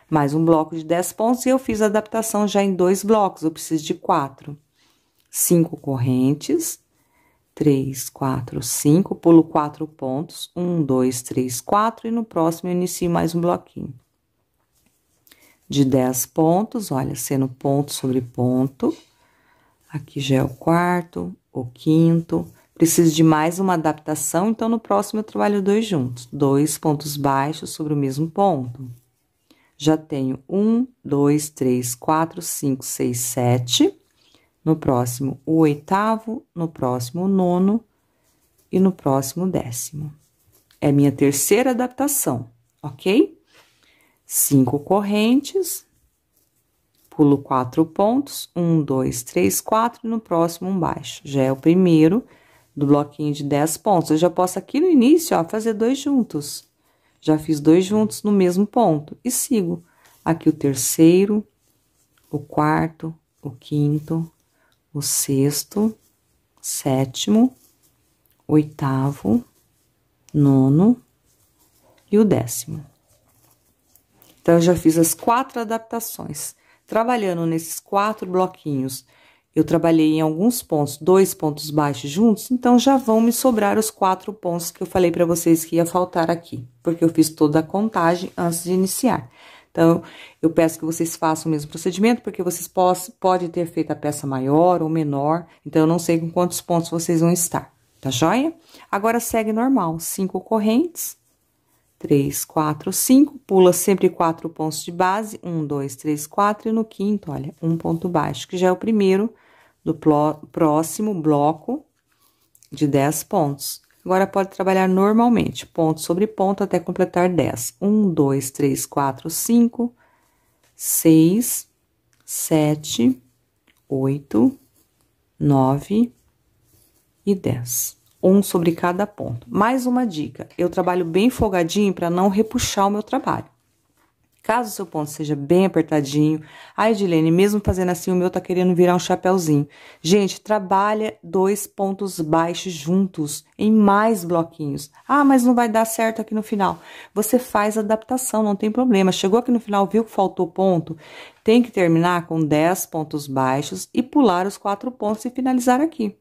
Mais um bloco de dez pontos e eu fiz a adaptação já em dois blocos, eu preciso de quatro. Cinco correntes 3, 4, 5, pulo 4 pontos, 1, 2, 3, 4, e no próximo eu inicio mais um bloquinho. De 10 pontos, olha, sendo ponto sobre ponto, aqui já é o quarto, o quinto, preciso de mais uma adaptação, então no próximo eu trabalho dois juntos, dois pontos baixos sobre o mesmo ponto. Já tenho 1, 2, 3, 4, 5, 6, 7 no próximo o oitavo, no próximo o nono e no próximo o décimo. É minha terceira adaptação, ok? Cinco correntes, pulo quatro pontos, um, dois, três, quatro, e no próximo um baixo. Já é o primeiro do bloquinho de dez pontos. Eu já posso aqui no início, ó, fazer dois juntos. Já fiz dois juntos no mesmo ponto e sigo. Aqui o terceiro, o quarto, o quinto, o sexto, sétimo, oitavo, nono e o décimo. Então, eu já fiz as quatro adaptações. Trabalhando nesses quatro bloquinhos, eu trabalhei em alguns pontos, dois pontos baixos juntos, então já vão me sobrar os quatro pontos que eu falei para vocês que ia faltar aqui, porque eu fiz toda a contagem antes de iniciar. Então, eu peço que vocês façam o mesmo procedimento, porque vocês podem ter feito a peça maior ou menor, então eu não sei com quantos pontos vocês vão estar, tá joia? Agora, segue normal, cinco correntes, três, quatro, cinco, pula sempre quatro pontos de base, um, dois, três, quatro, e no quinto, olha, um ponto baixo, que já é o primeiro do próximo bloco de dez pontos. Agora pode trabalhar normalmente, ponto sobre ponto, até completar 10. 1, 2, 3, 4, 5, 6, 7, 8, 9 e 10. Um sobre cada ponto. Mais uma dica: eu trabalho bem folgadinho para não repuxar o meu trabalho. Caso o seu ponto seja bem apertadinho, a Edilene, mesmo fazendo assim, o meu tá querendo virar um chapéuzinho. Gente, trabalha dois pontos baixos juntos, em mais bloquinhos. Ah, mas não vai dar certo aqui no final. Você faz adaptação, não tem problema. Chegou aqui no final, viu que faltou ponto? Tem que terminar com 10 pontos baixos e pular os quatro pontos e finalizar aqui.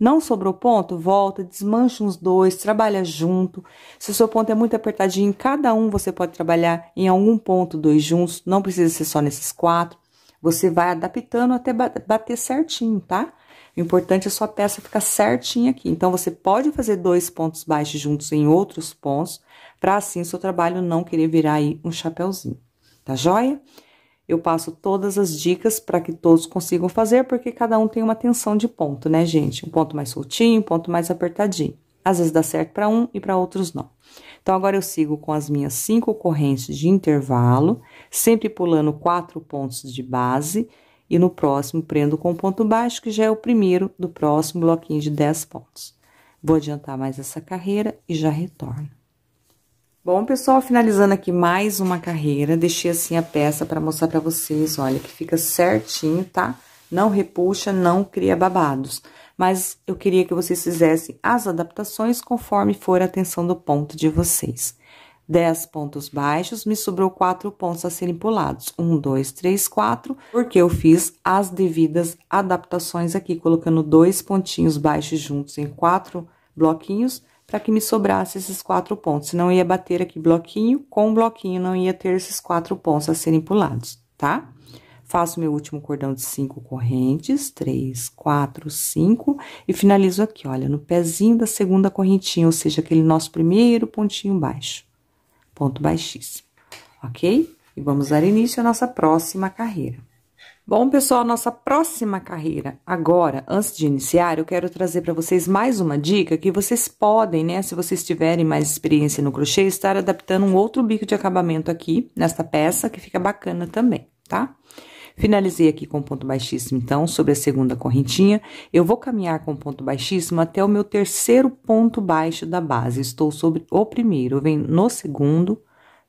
Não sobrou ponto? Volta, desmancha uns dois, trabalha junto. Se o seu ponto é muito apertadinho, em cada um você pode trabalhar em algum ponto, dois juntos, não precisa ser só nesses quatro. Você vai adaptando até bater certinho, tá? O importante é a sua peça ficar certinha aqui. Então, você pode fazer dois pontos baixos juntos em outros pontos, para assim o seu trabalho não querer virar aí um chapéuzinho. Tá joia? Eu passo todas as dicas para que todos consigam fazer, porque cada um tem uma tensão de ponto, né, gente? Um ponto mais soltinho, um ponto mais apertadinho. Às vezes dá certo para um e para outros não. Então, agora eu sigo com as minhas cinco correntes de intervalo, sempre pulando quatro pontos de base, e no próximo prendo com ponto baixo, que já é o primeiro do próximo bloquinho de 10 pontos. Vou adiantar mais essa carreira e já retorno. Bom, pessoal, finalizando aqui mais uma carreira, deixei assim a peça para mostrar para vocês, olha, que fica certinho, tá? Não repuxa, não cria babados. Mas eu queria que vocês fizessem as adaptações conforme for a tensão do ponto de vocês. 10 pontos baixos, me sobrou 4 pontos a serem pulados. 1, 2, 3, 4, porque eu fiz as devidas adaptações aqui, colocando dois pontinhos baixos juntos em quatro bloquinhos para que me sobrasse esses quatro pontos. Senão, ia bater aqui bloquinho com bloquinho, não ia ter esses quatro pontos a serem pulados, tá? Faço meu último cordão de cinco correntes, três, quatro, cinco, e finalizo aqui, olha, no pezinho da segunda correntinha, ou seja, aquele nosso primeiro pontinho baixo, ponto baixíssimo, ok? E vamos dar início à nossa próxima carreira. Bom, pessoal, nossa próxima carreira. Agora, antes de iniciar, eu quero trazer para vocês mais uma dica que vocês podem, né, se vocês tiverem mais experiência no crochê, estar adaptando um outro bico de acabamento aqui nesta peça, que fica bacana também, tá? Finalizei aqui com ponto baixíssimo, então, sobre a segunda correntinha. Eu vou caminhar com ponto baixíssimo até o meu terceiro ponto baixo da base. Estou sobre o primeiro, vem no segundo,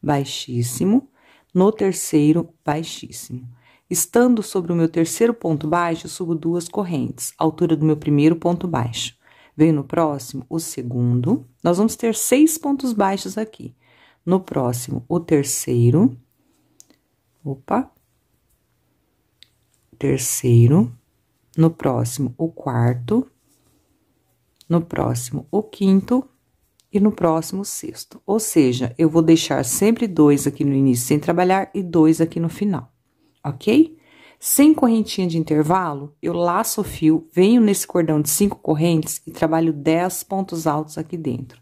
baixíssimo, no terceiro, baixíssimo Estando sobre o meu terceiro ponto baixo, subo duas correntes, altura do meu primeiro ponto baixo. Venho no próximo, o segundo. Nós vamos ter seis pontos baixos aqui. No próximo, o terceiro. Opa. Terceiro. No próximo, o quarto. No próximo, o quinto. E no próximo, o sexto. Ou seja, eu vou deixar sempre dois aqui no início sem trabalhar e dois aqui no final ok? Sem correntinha de intervalo, eu laço o fio, venho nesse cordão de cinco correntes e trabalho 10 pontos altos aqui dentro.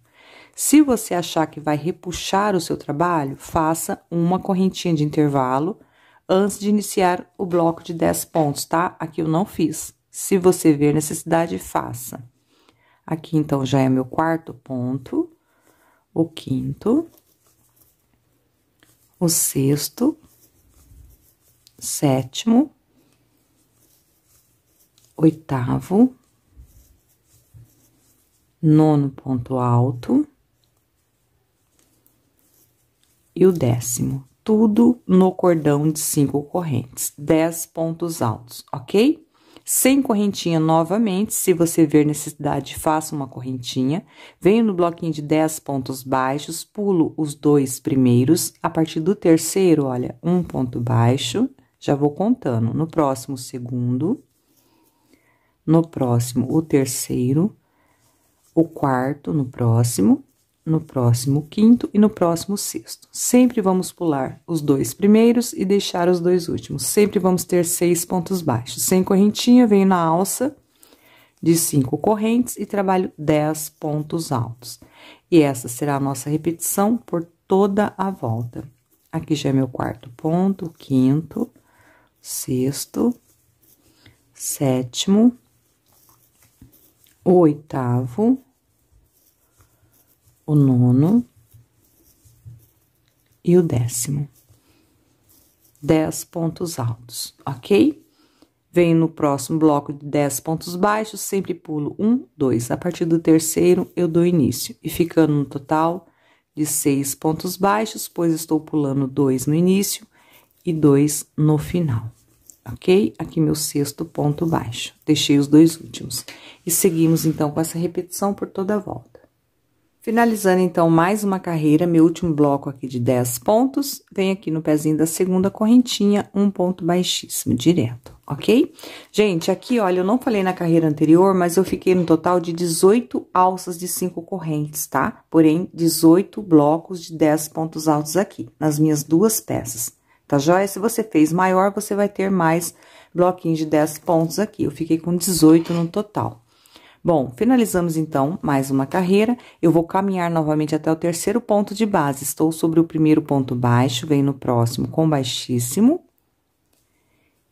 Se você achar que vai repuxar o seu trabalho, faça uma correntinha de intervalo antes de iniciar o bloco de 10 pontos, tá? Aqui eu não fiz. Se você ver necessidade, faça. Aqui, então, já é meu quarto ponto, o quinto, o sexto, sétimo, oitavo, nono ponto alto e o décimo. Tudo no cordão de cinco correntes, dez pontos altos, ok? Sem correntinha novamente, se você ver necessidade, faça uma correntinha. Venho no bloquinho de 10 pontos baixos, pulo os dois primeiros. A partir do terceiro, olha, um ponto baixo. Já vou contando. No próximo, segundo. No próximo, o terceiro. O quarto, no próximo. No próximo, quinto. E no próximo, sexto. Sempre vamos pular os dois primeiros e deixar os dois últimos. Sempre vamos ter seis pontos baixos. Sem correntinha, venho na alça de cinco correntes e trabalho dez pontos altos. E essa será a nossa repetição por toda a volta. Aqui já é meu quarto ponto, quinto, sexto, sétimo, o oitavo, o nono e o décimo. Dez pontos altos, ok? Venho no próximo bloco de dez pontos baixos, sempre pulo um, dois. A partir do terceiro, eu dou início. E ficando no total de seis pontos baixos, pois estou pulando dois no início e dois no final ok? Aqui meu sexto ponto baixo, deixei os dois últimos. E seguimos, então, com essa repetição por toda a volta. Finalizando, então, mais uma carreira, meu último bloco aqui de 10 pontos, vem aqui no pezinho da segunda correntinha, um ponto baixíssimo, direto, ok? Gente, aqui, olha, eu não falei na carreira anterior, mas eu fiquei no total de 18 alças de 5 correntes, tá? Porém, 18 blocos de 10 pontos altos aqui, nas minhas duas peças tá joia? Se você fez maior, você vai ter mais bloquinhos de 10 pontos aqui. Eu fiquei com 18 no total. Bom, finalizamos então mais uma carreira. Eu vou caminhar novamente até o terceiro ponto de base. Estou sobre o primeiro ponto baixo, venho no próximo com baixíssimo.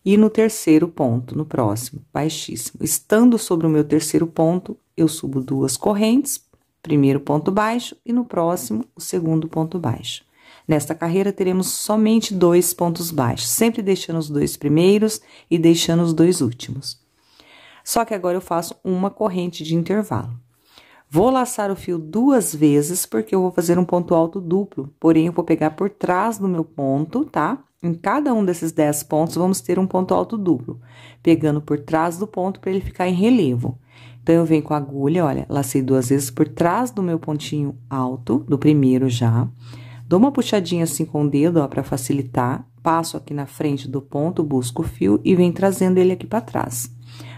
E no terceiro ponto, no próximo, baixíssimo. Estando sobre o meu terceiro ponto, eu subo duas correntes, primeiro ponto baixo e no próximo, o segundo ponto baixo. Nesta carreira, teremos somente dois pontos baixos, sempre deixando os dois primeiros e deixando os dois últimos. Só que agora eu faço uma corrente de intervalo. Vou laçar o fio duas vezes, porque eu vou fazer um ponto alto duplo, porém eu vou pegar por trás do meu ponto, tá? Em cada um desses dez pontos, vamos ter um ponto alto duplo, pegando por trás do ponto para ele ficar em relevo. Então, eu venho com a agulha, olha, lacei duas vezes por trás do meu pontinho alto, do primeiro já. Dou uma puxadinha assim com o dedo, ó, para facilitar. Passo aqui na frente do ponto, busco o fio e venho trazendo ele aqui para trás.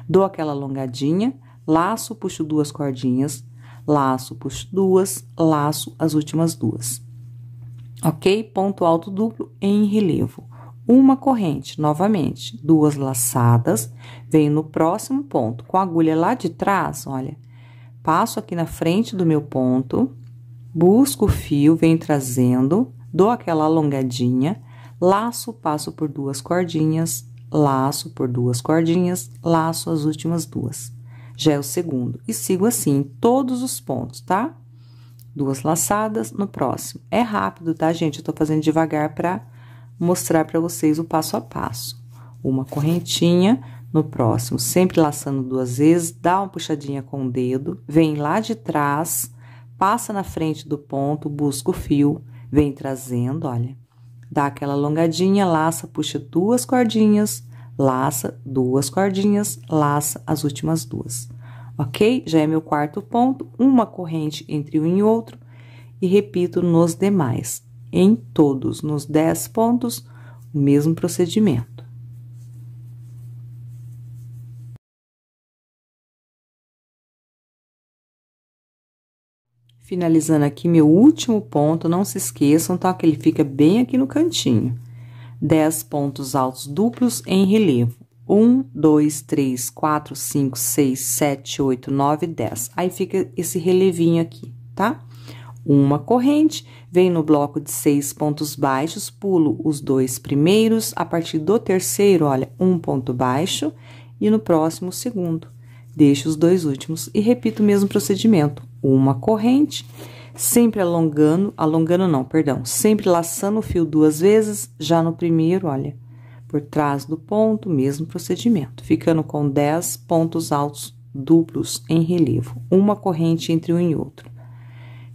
Dou aquela alongadinha, laço, puxo duas cordinhas, laço, puxo duas, laço as últimas duas. Ok? Ponto alto duplo em relevo. Uma corrente, novamente, duas laçadas, venho no próximo ponto, com a agulha lá de trás, olha, passo aqui na frente do meu ponto, busco o fio, venho trazendo, dou aquela alongadinha, laço, passo por duas cordinhas, laço por duas cordinhas, laço as últimas duas. Já é o segundo. E sigo assim todos os pontos, tá? Duas laçadas no próximo. É rápido, tá, gente? Eu tô fazendo devagar para mostrar para vocês o passo a passo. Uma correntinha no próximo, sempre laçando duas vezes, dá uma puxadinha com o dedo, vem lá de trás passa na frente do ponto, busca o fio, vem trazendo, olha, dá aquela alongadinha, laça, puxa duas cordinhas, laça, duas cordinhas, laça as últimas duas. Ok? Já é meu quarto ponto, uma corrente entre um e outro, e repito nos demais, em todos, nos dez pontos, o mesmo procedimento. Finalizando aqui meu último ponto, não se esqueçam, tá? Que ele fica bem aqui no cantinho. 10 pontos altos duplos em relevo. 1, 2, 3, 4, 5, 6, 7, 8, 9, 10. Aí fica esse relevinho aqui, tá? Uma corrente, vem no bloco de seis pontos baixos, pulo os dois primeiros, a partir do terceiro, olha, um ponto baixo, e no próximo, segundo. Deixo os dois últimos e repito o mesmo procedimento uma corrente, sempre alongando, alongando não, perdão, sempre laçando o fio duas vezes, já no primeiro, olha, por trás do ponto, mesmo procedimento, ficando com 10 pontos altos duplos em relevo, uma corrente entre um e outro.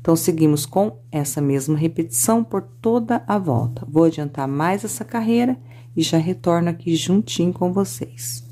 Então, seguimos com essa mesma repetição por toda a volta. Vou adiantar mais essa carreira e já retorno aqui juntinho com vocês.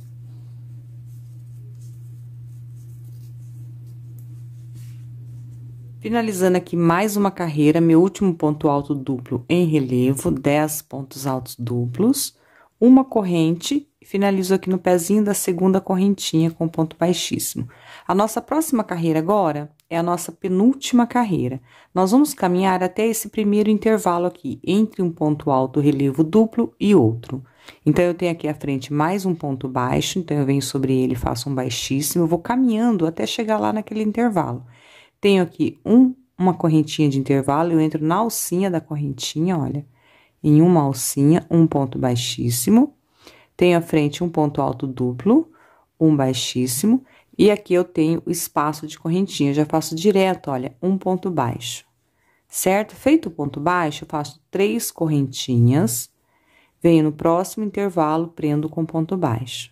Finalizando aqui mais uma carreira, meu último ponto alto duplo em relevo, 10 pontos altos duplos, uma corrente, finalizo aqui no pezinho da segunda correntinha com ponto baixíssimo. A nossa próxima carreira agora é a nossa penúltima carreira. Nós vamos caminhar até esse primeiro intervalo aqui, entre um ponto alto relevo duplo e outro. Então, eu tenho aqui à frente mais um ponto baixo, então eu venho sobre ele, faço um baixíssimo, eu vou caminhando até chegar lá naquele intervalo. Tenho aqui um, uma correntinha de intervalo, eu entro na alcinha da correntinha, olha, em uma alcinha, um ponto baixíssimo. Tenho à frente um ponto alto duplo, um baixíssimo. E aqui eu tenho espaço de correntinha, eu já faço direto, olha, um ponto baixo. Certo? Feito o ponto baixo, eu faço três correntinhas, venho no próximo intervalo, prendo com ponto baixo.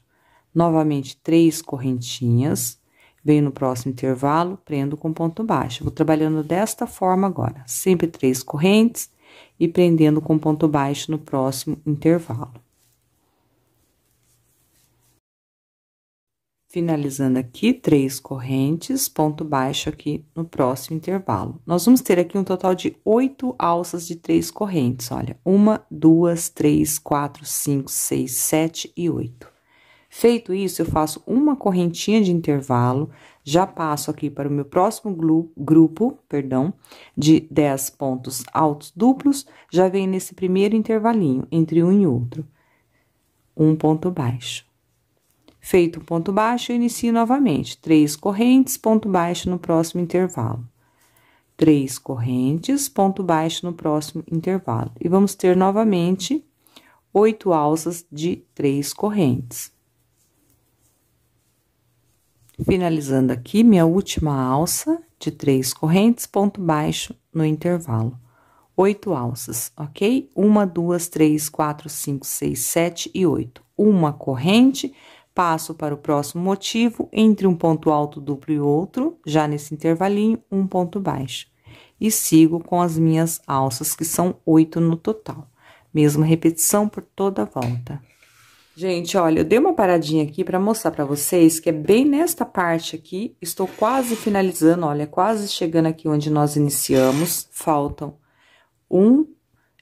Novamente, três correntinhas, Venho no próximo intervalo, prendo com ponto baixo. Vou trabalhando desta forma agora, sempre três correntes e prendendo com ponto baixo no próximo intervalo. Finalizando aqui, três correntes, ponto baixo aqui no próximo intervalo. Nós vamos ter aqui um total de oito alças de três correntes, olha. Uma, duas, três, quatro, cinco, seis, sete e oito. Feito isso, eu faço uma correntinha de intervalo, já passo aqui para o meu próximo grupo, perdão, de 10 pontos altos duplos, já vem nesse primeiro intervalinho, entre um e outro, um ponto baixo. Feito um ponto baixo, eu inicio novamente, três correntes, ponto baixo no próximo intervalo. Três correntes, ponto baixo no próximo intervalo. E vamos ter novamente oito alças de três correntes. Finalizando aqui minha última alça de três correntes, ponto baixo no intervalo. Oito alças, ok? Uma, duas, três, quatro, cinco, seis, sete e oito. Uma corrente, passo para o próximo motivo, entre um ponto alto duplo e outro, já nesse intervalinho, um ponto baixo. E sigo com as minhas alças, que são oito no total. Mesma repetição por toda a volta. Gente, olha, eu dei uma paradinha aqui para mostrar para vocês que é bem nesta parte aqui, estou quase finalizando, olha, quase chegando aqui onde nós iniciamos, faltam um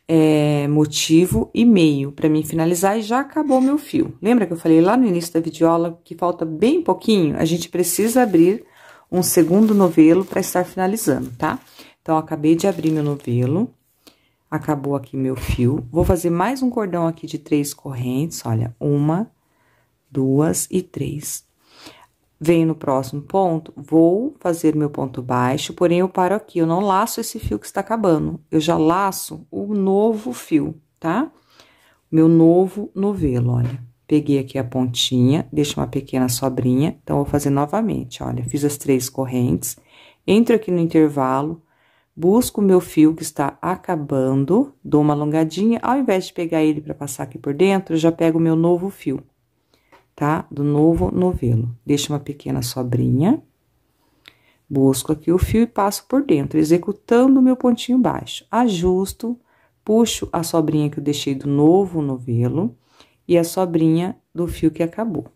é, motivo e meio para mim finalizar e já acabou meu fio. Lembra que eu falei lá no início da videoaula que falta bem pouquinho? A gente precisa abrir um segundo novelo para estar finalizando, tá? Então, acabei de abrir meu novelo, Acabou aqui meu fio. Vou fazer mais um cordão aqui de três correntes, olha, uma, duas e três. Venho no próximo ponto, vou fazer meu ponto baixo, porém eu paro aqui, eu não laço esse fio que está acabando. Eu já laço o novo fio, tá? Meu novo novelo, olha. Peguei aqui a pontinha, deixo uma pequena sobrinha, então, vou fazer novamente, olha. Fiz as três correntes, entro aqui no intervalo, busco o meu fio que está acabando, dou uma alongadinha, ao invés de pegar ele para passar aqui por dentro, eu já pego o meu novo fio, tá? Do novo novelo. Deixo uma pequena sobrinha, busco aqui o fio e passo por dentro, executando o meu pontinho baixo. Ajusto, puxo a sobrinha que eu deixei do novo novelo e a sobrinha do fio que acabou.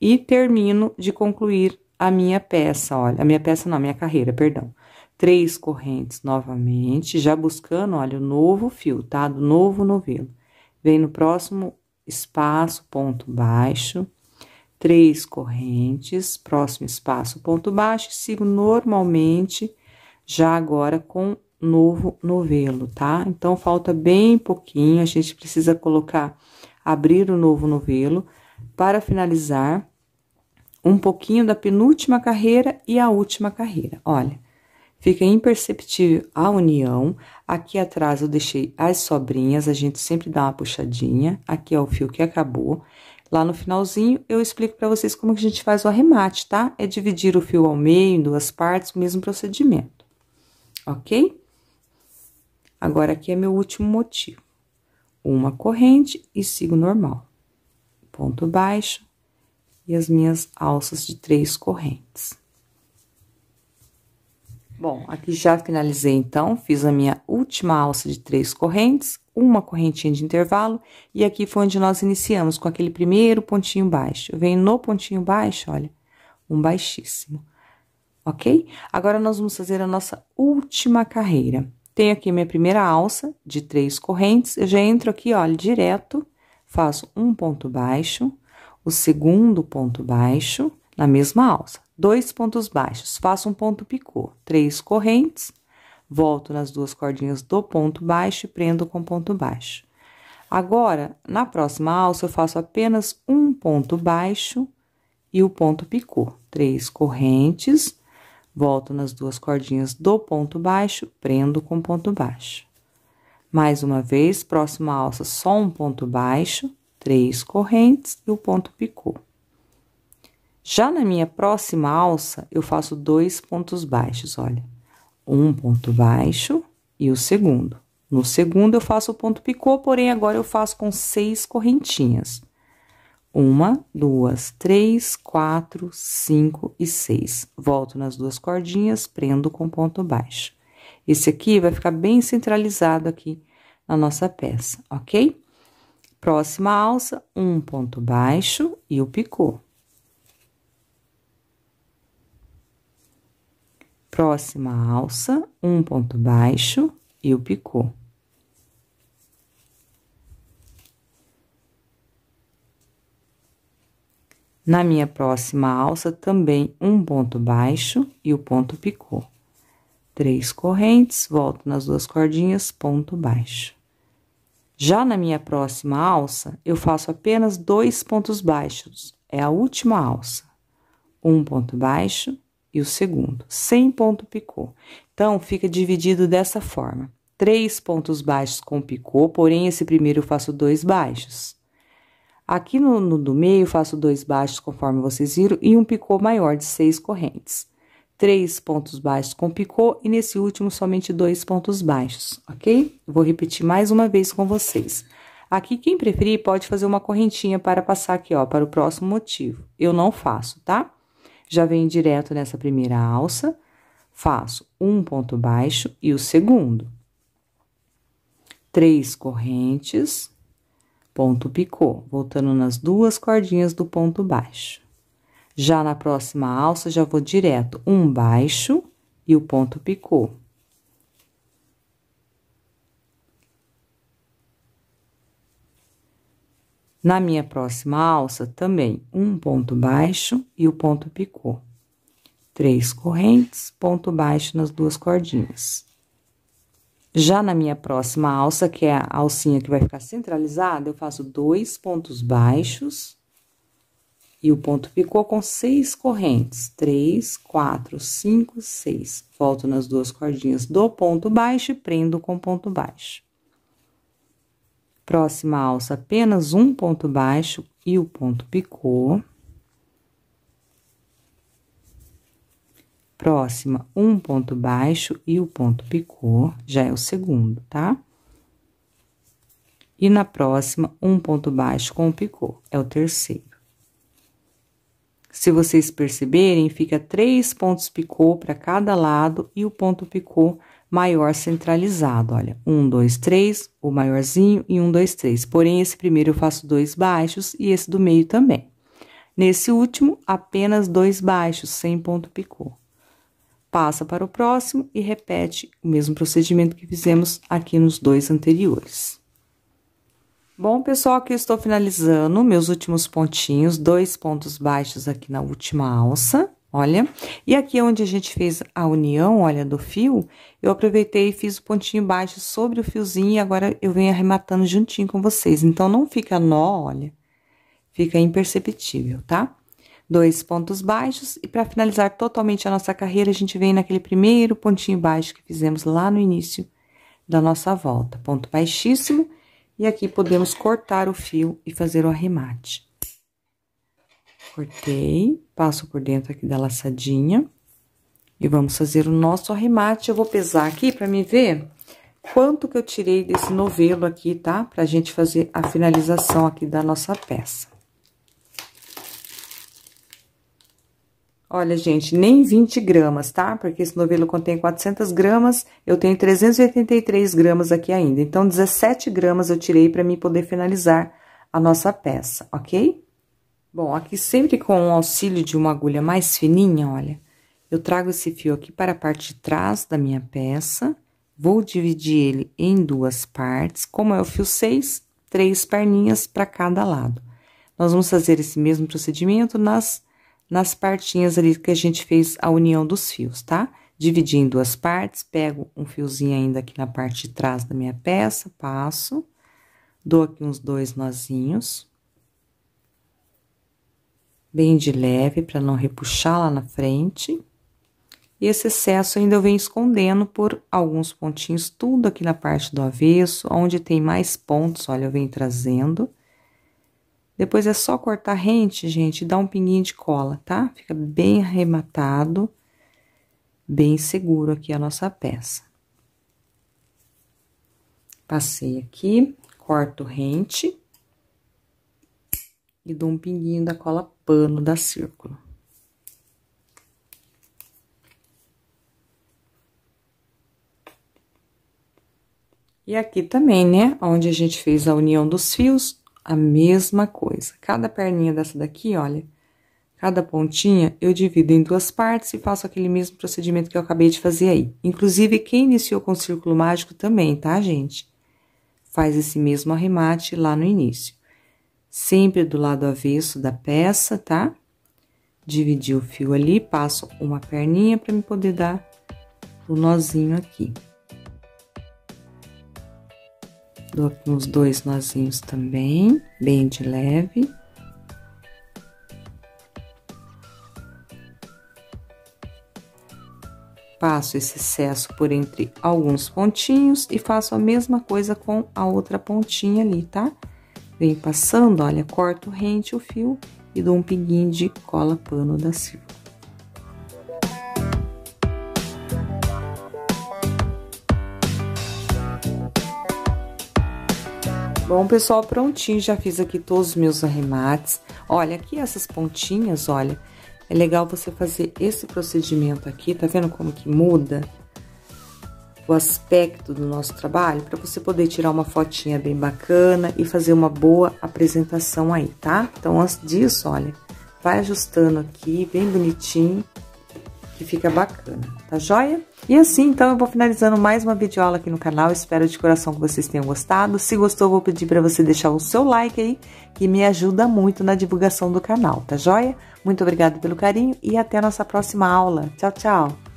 E termino de concluir a minha peça, olha, a minha peça não, a minha carreira, perdão três correntes novamente, já buscando, olha, o novo fio, tá? Do novo novelo. Vem no próximo espaço, ponto baixo, três correntes, próximo espaço, ponto baixo, sigo normalmente, já agora com novo novelo, tá? Então, falta bem pouquinho, a gente precisa colocar, abrir o novo novelo para finalizar um pouquinho da penúltima carreira e a última carreira. Olha, Fica imperceptível a união. Aqui atrás eu deixei as sobrinhas, a gente sempre dá uma puxadinha. Aqui é o fio que acabou. Lá no finalzinho eu explico para vocês como que a gente faz o arremate, tá? É dividir o fio ao meio, em duas partes, mesmo procedimento. Ok? Agora, aqui é meu último motivo. Uma corrente e sigo normal. Ponto baixo e as minhas alças de três correntes. Bom, aqui já finalizei então, fiz a minha última alça de três correntes, uma correntinha de intervalo, e aqui foi onde nós iniciamos com aquele primeiro pontinho baixo. Eu venho no pontinho baixo, olha, um baixíssimo, ok? Agora, nós vamos fazer a nossa última carreira. Tenho aqui minha primeira alça de três correntes, eu já entro aqui, olha, direto, faço um ponto baixo, o segundo ponto baixo, na mesma alça, dois pontos baixos, faço um ponto picô, três correntes, volto nas duas cordinhas do ponto baixo e prendo com ponto baixo. Agora, na próxima alça, eu faço apenas um ponto baixo e o ponto picô, três correntes, volto nas duas cordinhas do ponto baixo, prendo com ponto baixo. Mais uma vez, próxima alça, só um ponto baixo, três correntes e o ponto picô. Já na minha próxima alça, eu faço dois pontos baixos, olha. Um ponto baixo e o segundo. No segundo, eu faço o ponto picô, porém, agora eu faço com seis correntinhas. Uma, duas, três, quatro, cinco e seis. Volto nas duas cordinhas, prendo com ponto baixo. Esse aqui vai ficar bem centralizado aqui na nossa peça, ok? Próxima alça, um ponto baixo e o picô. próxima alça, um ponto baixo e o picô. Na minha próxima alça, também um ponto baixo e o ponto picô. Três correntes, volto nas duas cordinhas, ponto baixo. Já na minha próxima alça, eu faço apenas dois pontos baixos, é a última alça. Um ponto baixo e o segundo, sem ponto picô. Então, fica dividido dessa forma: três pontos baixos com picô, porém, esse primeiro eu faço dois baixos. Aqui no, no do meio, faço dois baixos, conforme vocês viram, e um picô maior de seis correntes. Três pontos baixos com picô, e nesse último, somente dois pontos baixos, ok? Vou repetir mais uma vez com vocês. Aqui, quem preferir, pode fazer uma correntinha para passar aqui, ó, para o próximo motivo. Eu não faço, tá? já venho direto nessa primeira alça, faço um ponto baixo e o segundo. Três correntes, ponto picô, voltando nas duas cordinhas do ponto baixo. Já na próxima alça, já vou direto um baixo e o ponto picô. Na minha próxima alça, também um ponto baixo e o ponto picô. Três correntes, ponto baixo nas duas cordinhas. Já na minha próxima alça, que é a alcinha que vai ficar centralizada, eu faço dois pontos baixos e o ponto picô com seis correntes. Três, quatro, cinco, seis. Volto nas duas cordinhas do ponto baixo e prendo com ponto baixo próxima alça apenas um ponto baixo e o ponto picô. Próxima, um ponto baixo e o ponto picô, já é o segundo, tá? E na próxima, um ponto baixo com o picô, é o terceiro. Se vocês perceberem, fica três pontos picô para cada lado e o ponto picô maior centralizado. Olha, um dois três, o maiorzinho e um dois três. Porém, esse primeiro eu faço dois baixos e esse do meio também. Nesse último, apenas dois baixos, sem ponto picô. Passa para o próximo e repete o mesmo procedimento que fizemos aqui nos dois anteriores. Bom, pessoal, aqui eu estou finalizando meus últimos pontinhos, dois pontos baixos aqui na última alça olha. E aqui é onde a gente fez a união, olha, do fio, eu aproveitei e fiz o pontinho baixo sobre o fiozinho e agora eu venho arrematando juntinho com vocês. Então, não fica nó, olha, fica imperceptível, tá? Dois pontos baixos e para finalizar totalmente a nossa carreira, a gente vem naquele primeiro pontinho baixo que fizemos lá no início da nossa volta. Ponto baixíssimo e aqui podemos cortar o fio e fazer o arremate. Cortei, passo por dentro aqui da laçadinha. E vamos fazer o nosso arremate. Eu vou pesar aqui pra me ver quanto que eu tirei desse novelo aqui, tá? Pra gente fazer a finalização aqui da nossa peça. Olha, gente, nem 20 gramas, tá? Porque esse novelo contém 400 gramas, eu tenho 383 gramas aqui ainda. Então, 17 gramas eu tirei para mim poder finalizar a nossa peça, ok? Bom, aqui sempre com o auxílio de uma agulha mais fininha, olha, eu trago esse fio aqui para a parte de trás da minha peça, vou dividir ele em duas partes, como é o fio 6, três perninhas para cada lado. Nós vamos fazer esse mesmo procedimento nas, nas partinhas ali que a gente fez a união dos fios, tá? Dividi em duas partes, pego um fiozinho ainda aqui na parte de trás da minha peça, passo, dou aqui uns dois nozinhos bem de leve para não repuxar lá na frente. E esse excesso ainda eu venho escondendo por alguns pontinhos, tudo aqui na parte do avesso, onde tem mais pontos, olha, eu venho trazendo. Depois é só cortar rente, gente, e dar um pinguinho de cola, tá? Fica bem arrematado, bem seguro aqui a nossa peça. Passei aqui, corto rente e dou um pinguinho da cola pano da círculo. E aqui também, né, onde a gente fez a união dos fios, a mesma coisa. Cada perninha dessa daqui, olha, cada pontinha eu divido em duas partes e faço aquele mesmo procedimento que eu acabei de fazer aí. Inclusive, quem iniciou com o círculo mágico também, tá, gente? Faz esse mesmo arremate lá no início sempre do lado avesso da peça, tá? Dividi o fio ali, passo uma perninha para me poder dar o nozinho aqui. Dou aqui uns dois nozinhos também, bem de leve. Passo esse excesso por entre alguns pontinhos e faço a mesma coisa com a outra pontinha ali, tá? Tá? Venho passando, olha, corto rente o fio e dou um pinguinho de cola pano da Silva. Bom, pessoal, prontinho, já fiz aqui todos os meus arremates. Olha, aqui essas pontinhas, olha, é legal você fazer esse procedimento aqui, tá vendo como que muda? o aspecto do nosso trabalho para você poder tirar uma fotinha bem bacana e fazer uma boa apresentação aí, tá? Então, antes disso, olha, vai ajustando aqui, bem bonitinho, que fica bacana, tá joia? E assim, então, eu vou finalizando mais uma videoaula aqui no canal, espero de coração que vocês tenham gostado. Se gostou, vou pedir para você deixar o seu like aí, que me ajuda muito na divulgação do canal, tá joia? Muito obrigada pelo carinho e até a nossa próxima aula. Tchau, tchau!